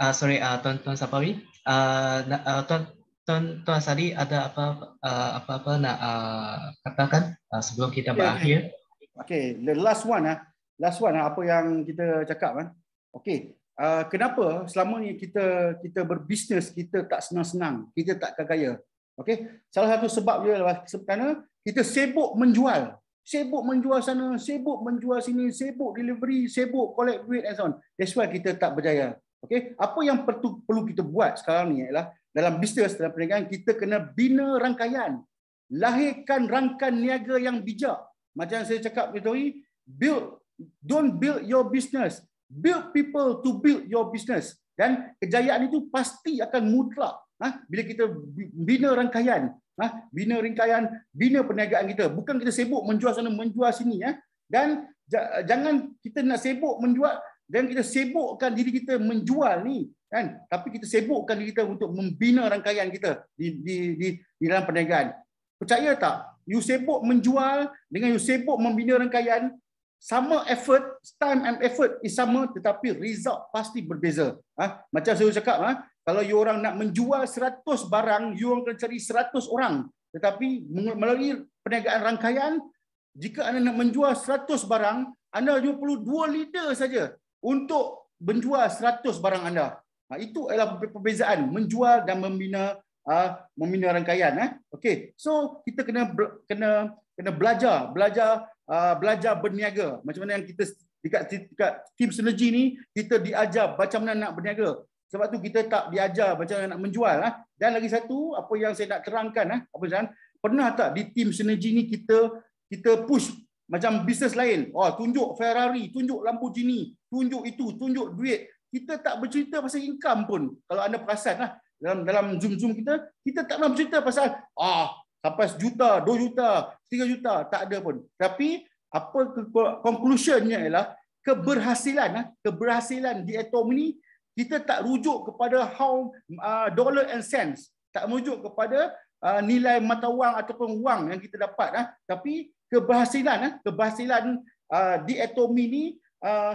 Uh, sorry, uh, Tuan, Tuan Sapawi. Uh, uh, Tuan, Tuan, Tuan Sari ada apa uh, apa apa nak uh, katakan uh, sebelum kita okay. berakhir? Okay, the last one ah, last one ah, apa yang kita cakap kan? Ah. Okay, kenapa selama ni kita kita berbisnes kita tak senang-senang, kita tak kaya? Okay, salah satu sebab dia adalah kerana kita sibuk menjual, sibuk menjual sana, sibuk menjual sini, sibuk delivery, sibuk collect duit and so on. That's why kita tak berjaya. Okay, apa yang perlu kita buat sekarang ni ialah dalam bisnes dalam perniagaan kita kena bina rangkaian lahirkan rangkaian niaga yang bijak macam saya cakap tadi build don't build your business build people to build your business dan kejayaan itu pasti akan mutlak ha? bila kita bina rangkaian ha? bina rangkaian bina perniagaan kita bukan kita sibuk menjual sana menjual sini ya dan jangan kita nak sibuk menjual dan kita sibukkan diri kita menjual ni kan tapi kita sibukkan diri kita untuk membina rangkaian kita di di di, di dalam perniagaan percaya tak you sibuk menjual dengan you sibuk membina rangkaian sama effort time and effort is sama tetapi result pasti berbeza ha? macam saya cakap ha? kalau you orang nak menjual 100 barang you orang kena cari 100 orang tetapi melalui perniagaan rangkaian jika anda nak menjual 100 barang anda hanya perlu 2 liter saja untuk menjual 100 barang anda. Ha, itu adalah perbezaan menjual dan membina uh, membina rangkaian eh. Okey. So kita kena kena kena belajar, belajar uh, belajar berniaga. Macam mana yang kita dekat dekat team sinergi ni kita diajar macam mana nak berniaga. Sebab tu kita tak diajar macam mana nak menjual eh. Dan lagi satu apa yang saya nak terangkan eh, apa jangan pernah tak di team sinergi ni kita kita push macam bisnes lain oh tunjuk Ferrari tunjuk Lamborghini tunjuk itu tunjuk duit kita tak bercerita pasal income pun kalau anda perasanlah dalam dalam zoom-zoom kita kita tak nak bercerita pasal ah sampai sejuta, dua juta, tiga juta, tak ada pun. Tapi apa conclusionnya ialah keberhasilan ah, keberhasilan di atom ini kita tak rujuk kepada how uh, dollar and cents, tak rujuk kepada uh, nilai mata wang ataupun wang yang kita dapat ah, tapi keberhasilan eh, keberhasilan uh, di atomi ni uh,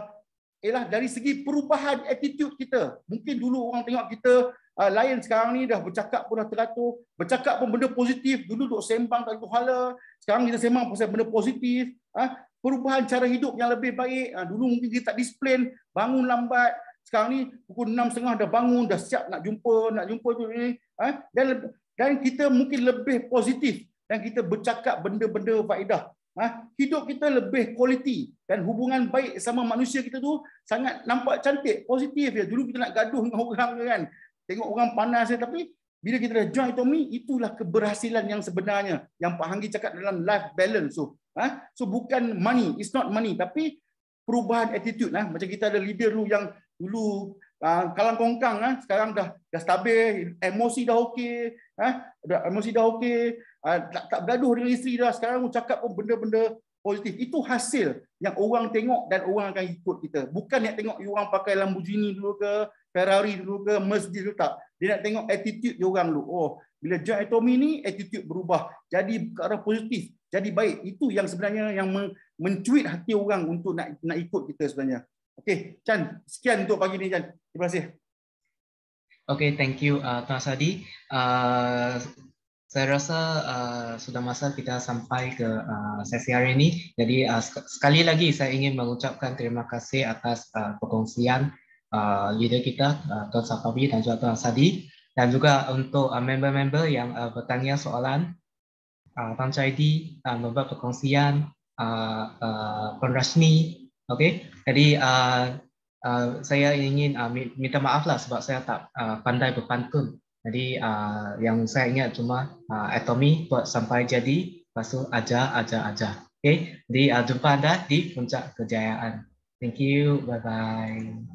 ialah dari segi perubahan attitude kita. Mungkin dulu orang tengok kita uh, lain sekarang ni dah bercakap pun dah teratur, bercakap pun benda positif. Dulu duk sembang kat kuhala, sekarang kita sembang pasal benda positif. Uh, perubahan cara hidup yang lebih baik. Ah, dulu mungkin kita tak disiplin, bangun lambat. Sekarang ni pukul 6.30 dah bangun, dah siap nak jumpa, nak jumpa tu ni. Ah, dan, dan kita mungkin lebih positif dan kita bercakap benda-benda faedah. Ha? Hidup kita lebih kualiti dan hubungan baik sama manusia kita tu sangat nampak cantik, positif. Ya. Dulu kita nak gaduh dengan orang kan. Tengok orang panas ya. tapi bila kita dah join Tommy, itulah keberhasilan yang sebenarnya. Yang Pak Hanggi cakap dalam life balance. So, ha? so bukan money, it's not money. Tapi perubahan attitude. Ha? Macam kita ada leader dulu yang dulu Uh, kalang kongkang, uh, sekarang dah dah stabil, emosi dah okey, uh, emosi dah okey, Ah, tak tak bergaduh dengan isteri dia lah. sekarang cakap pun benda-benda positif itu hasil yang orang tengok dan orang akan ikut kita bukan nak tengok you orang pakai Lamborghini dulu ke Ferrari dulu ke Mercedes dulu tak dia nak tengok attitude dia orang dulu oh bila join Tommy ni attitude berubah jadi ke arah positif jadi baik itu yang sebenarnya yang mencuit hati orang untuk nak nak ikut kita sebenarnya okey Chan sekian untuk pagi ni Chan terima kasih Okay, thank you uh, Tuan Sadi. Uh, saya rasa uh, sudah masa kita sampai ke uh, sesi hari ini. Jadi uh, sekali lagi saya ingin mengucapkan terima kasih atas uh, perkongsian uh, leader kita uh, Tuan Sapawi dan juga Tuan Sadi dan juga untuk uh, member-member uh, yang uh, bertanya soalan uh, Tuan Chaidi uh, membuat perkongsian uh, uh, Tuan Rashni. Okay. Jadi uh, uh, saya ingin uh, minta maaf lah sebab saya tak uh, pandai berpantun. Jadi uh, yang saya ingat cuma uh, ah, atomi buat sampai jadi, lepas aja aja aja, Okay. Jadi uh, jumpa anda di puncak kejayaan. Thank you. Bye-bye.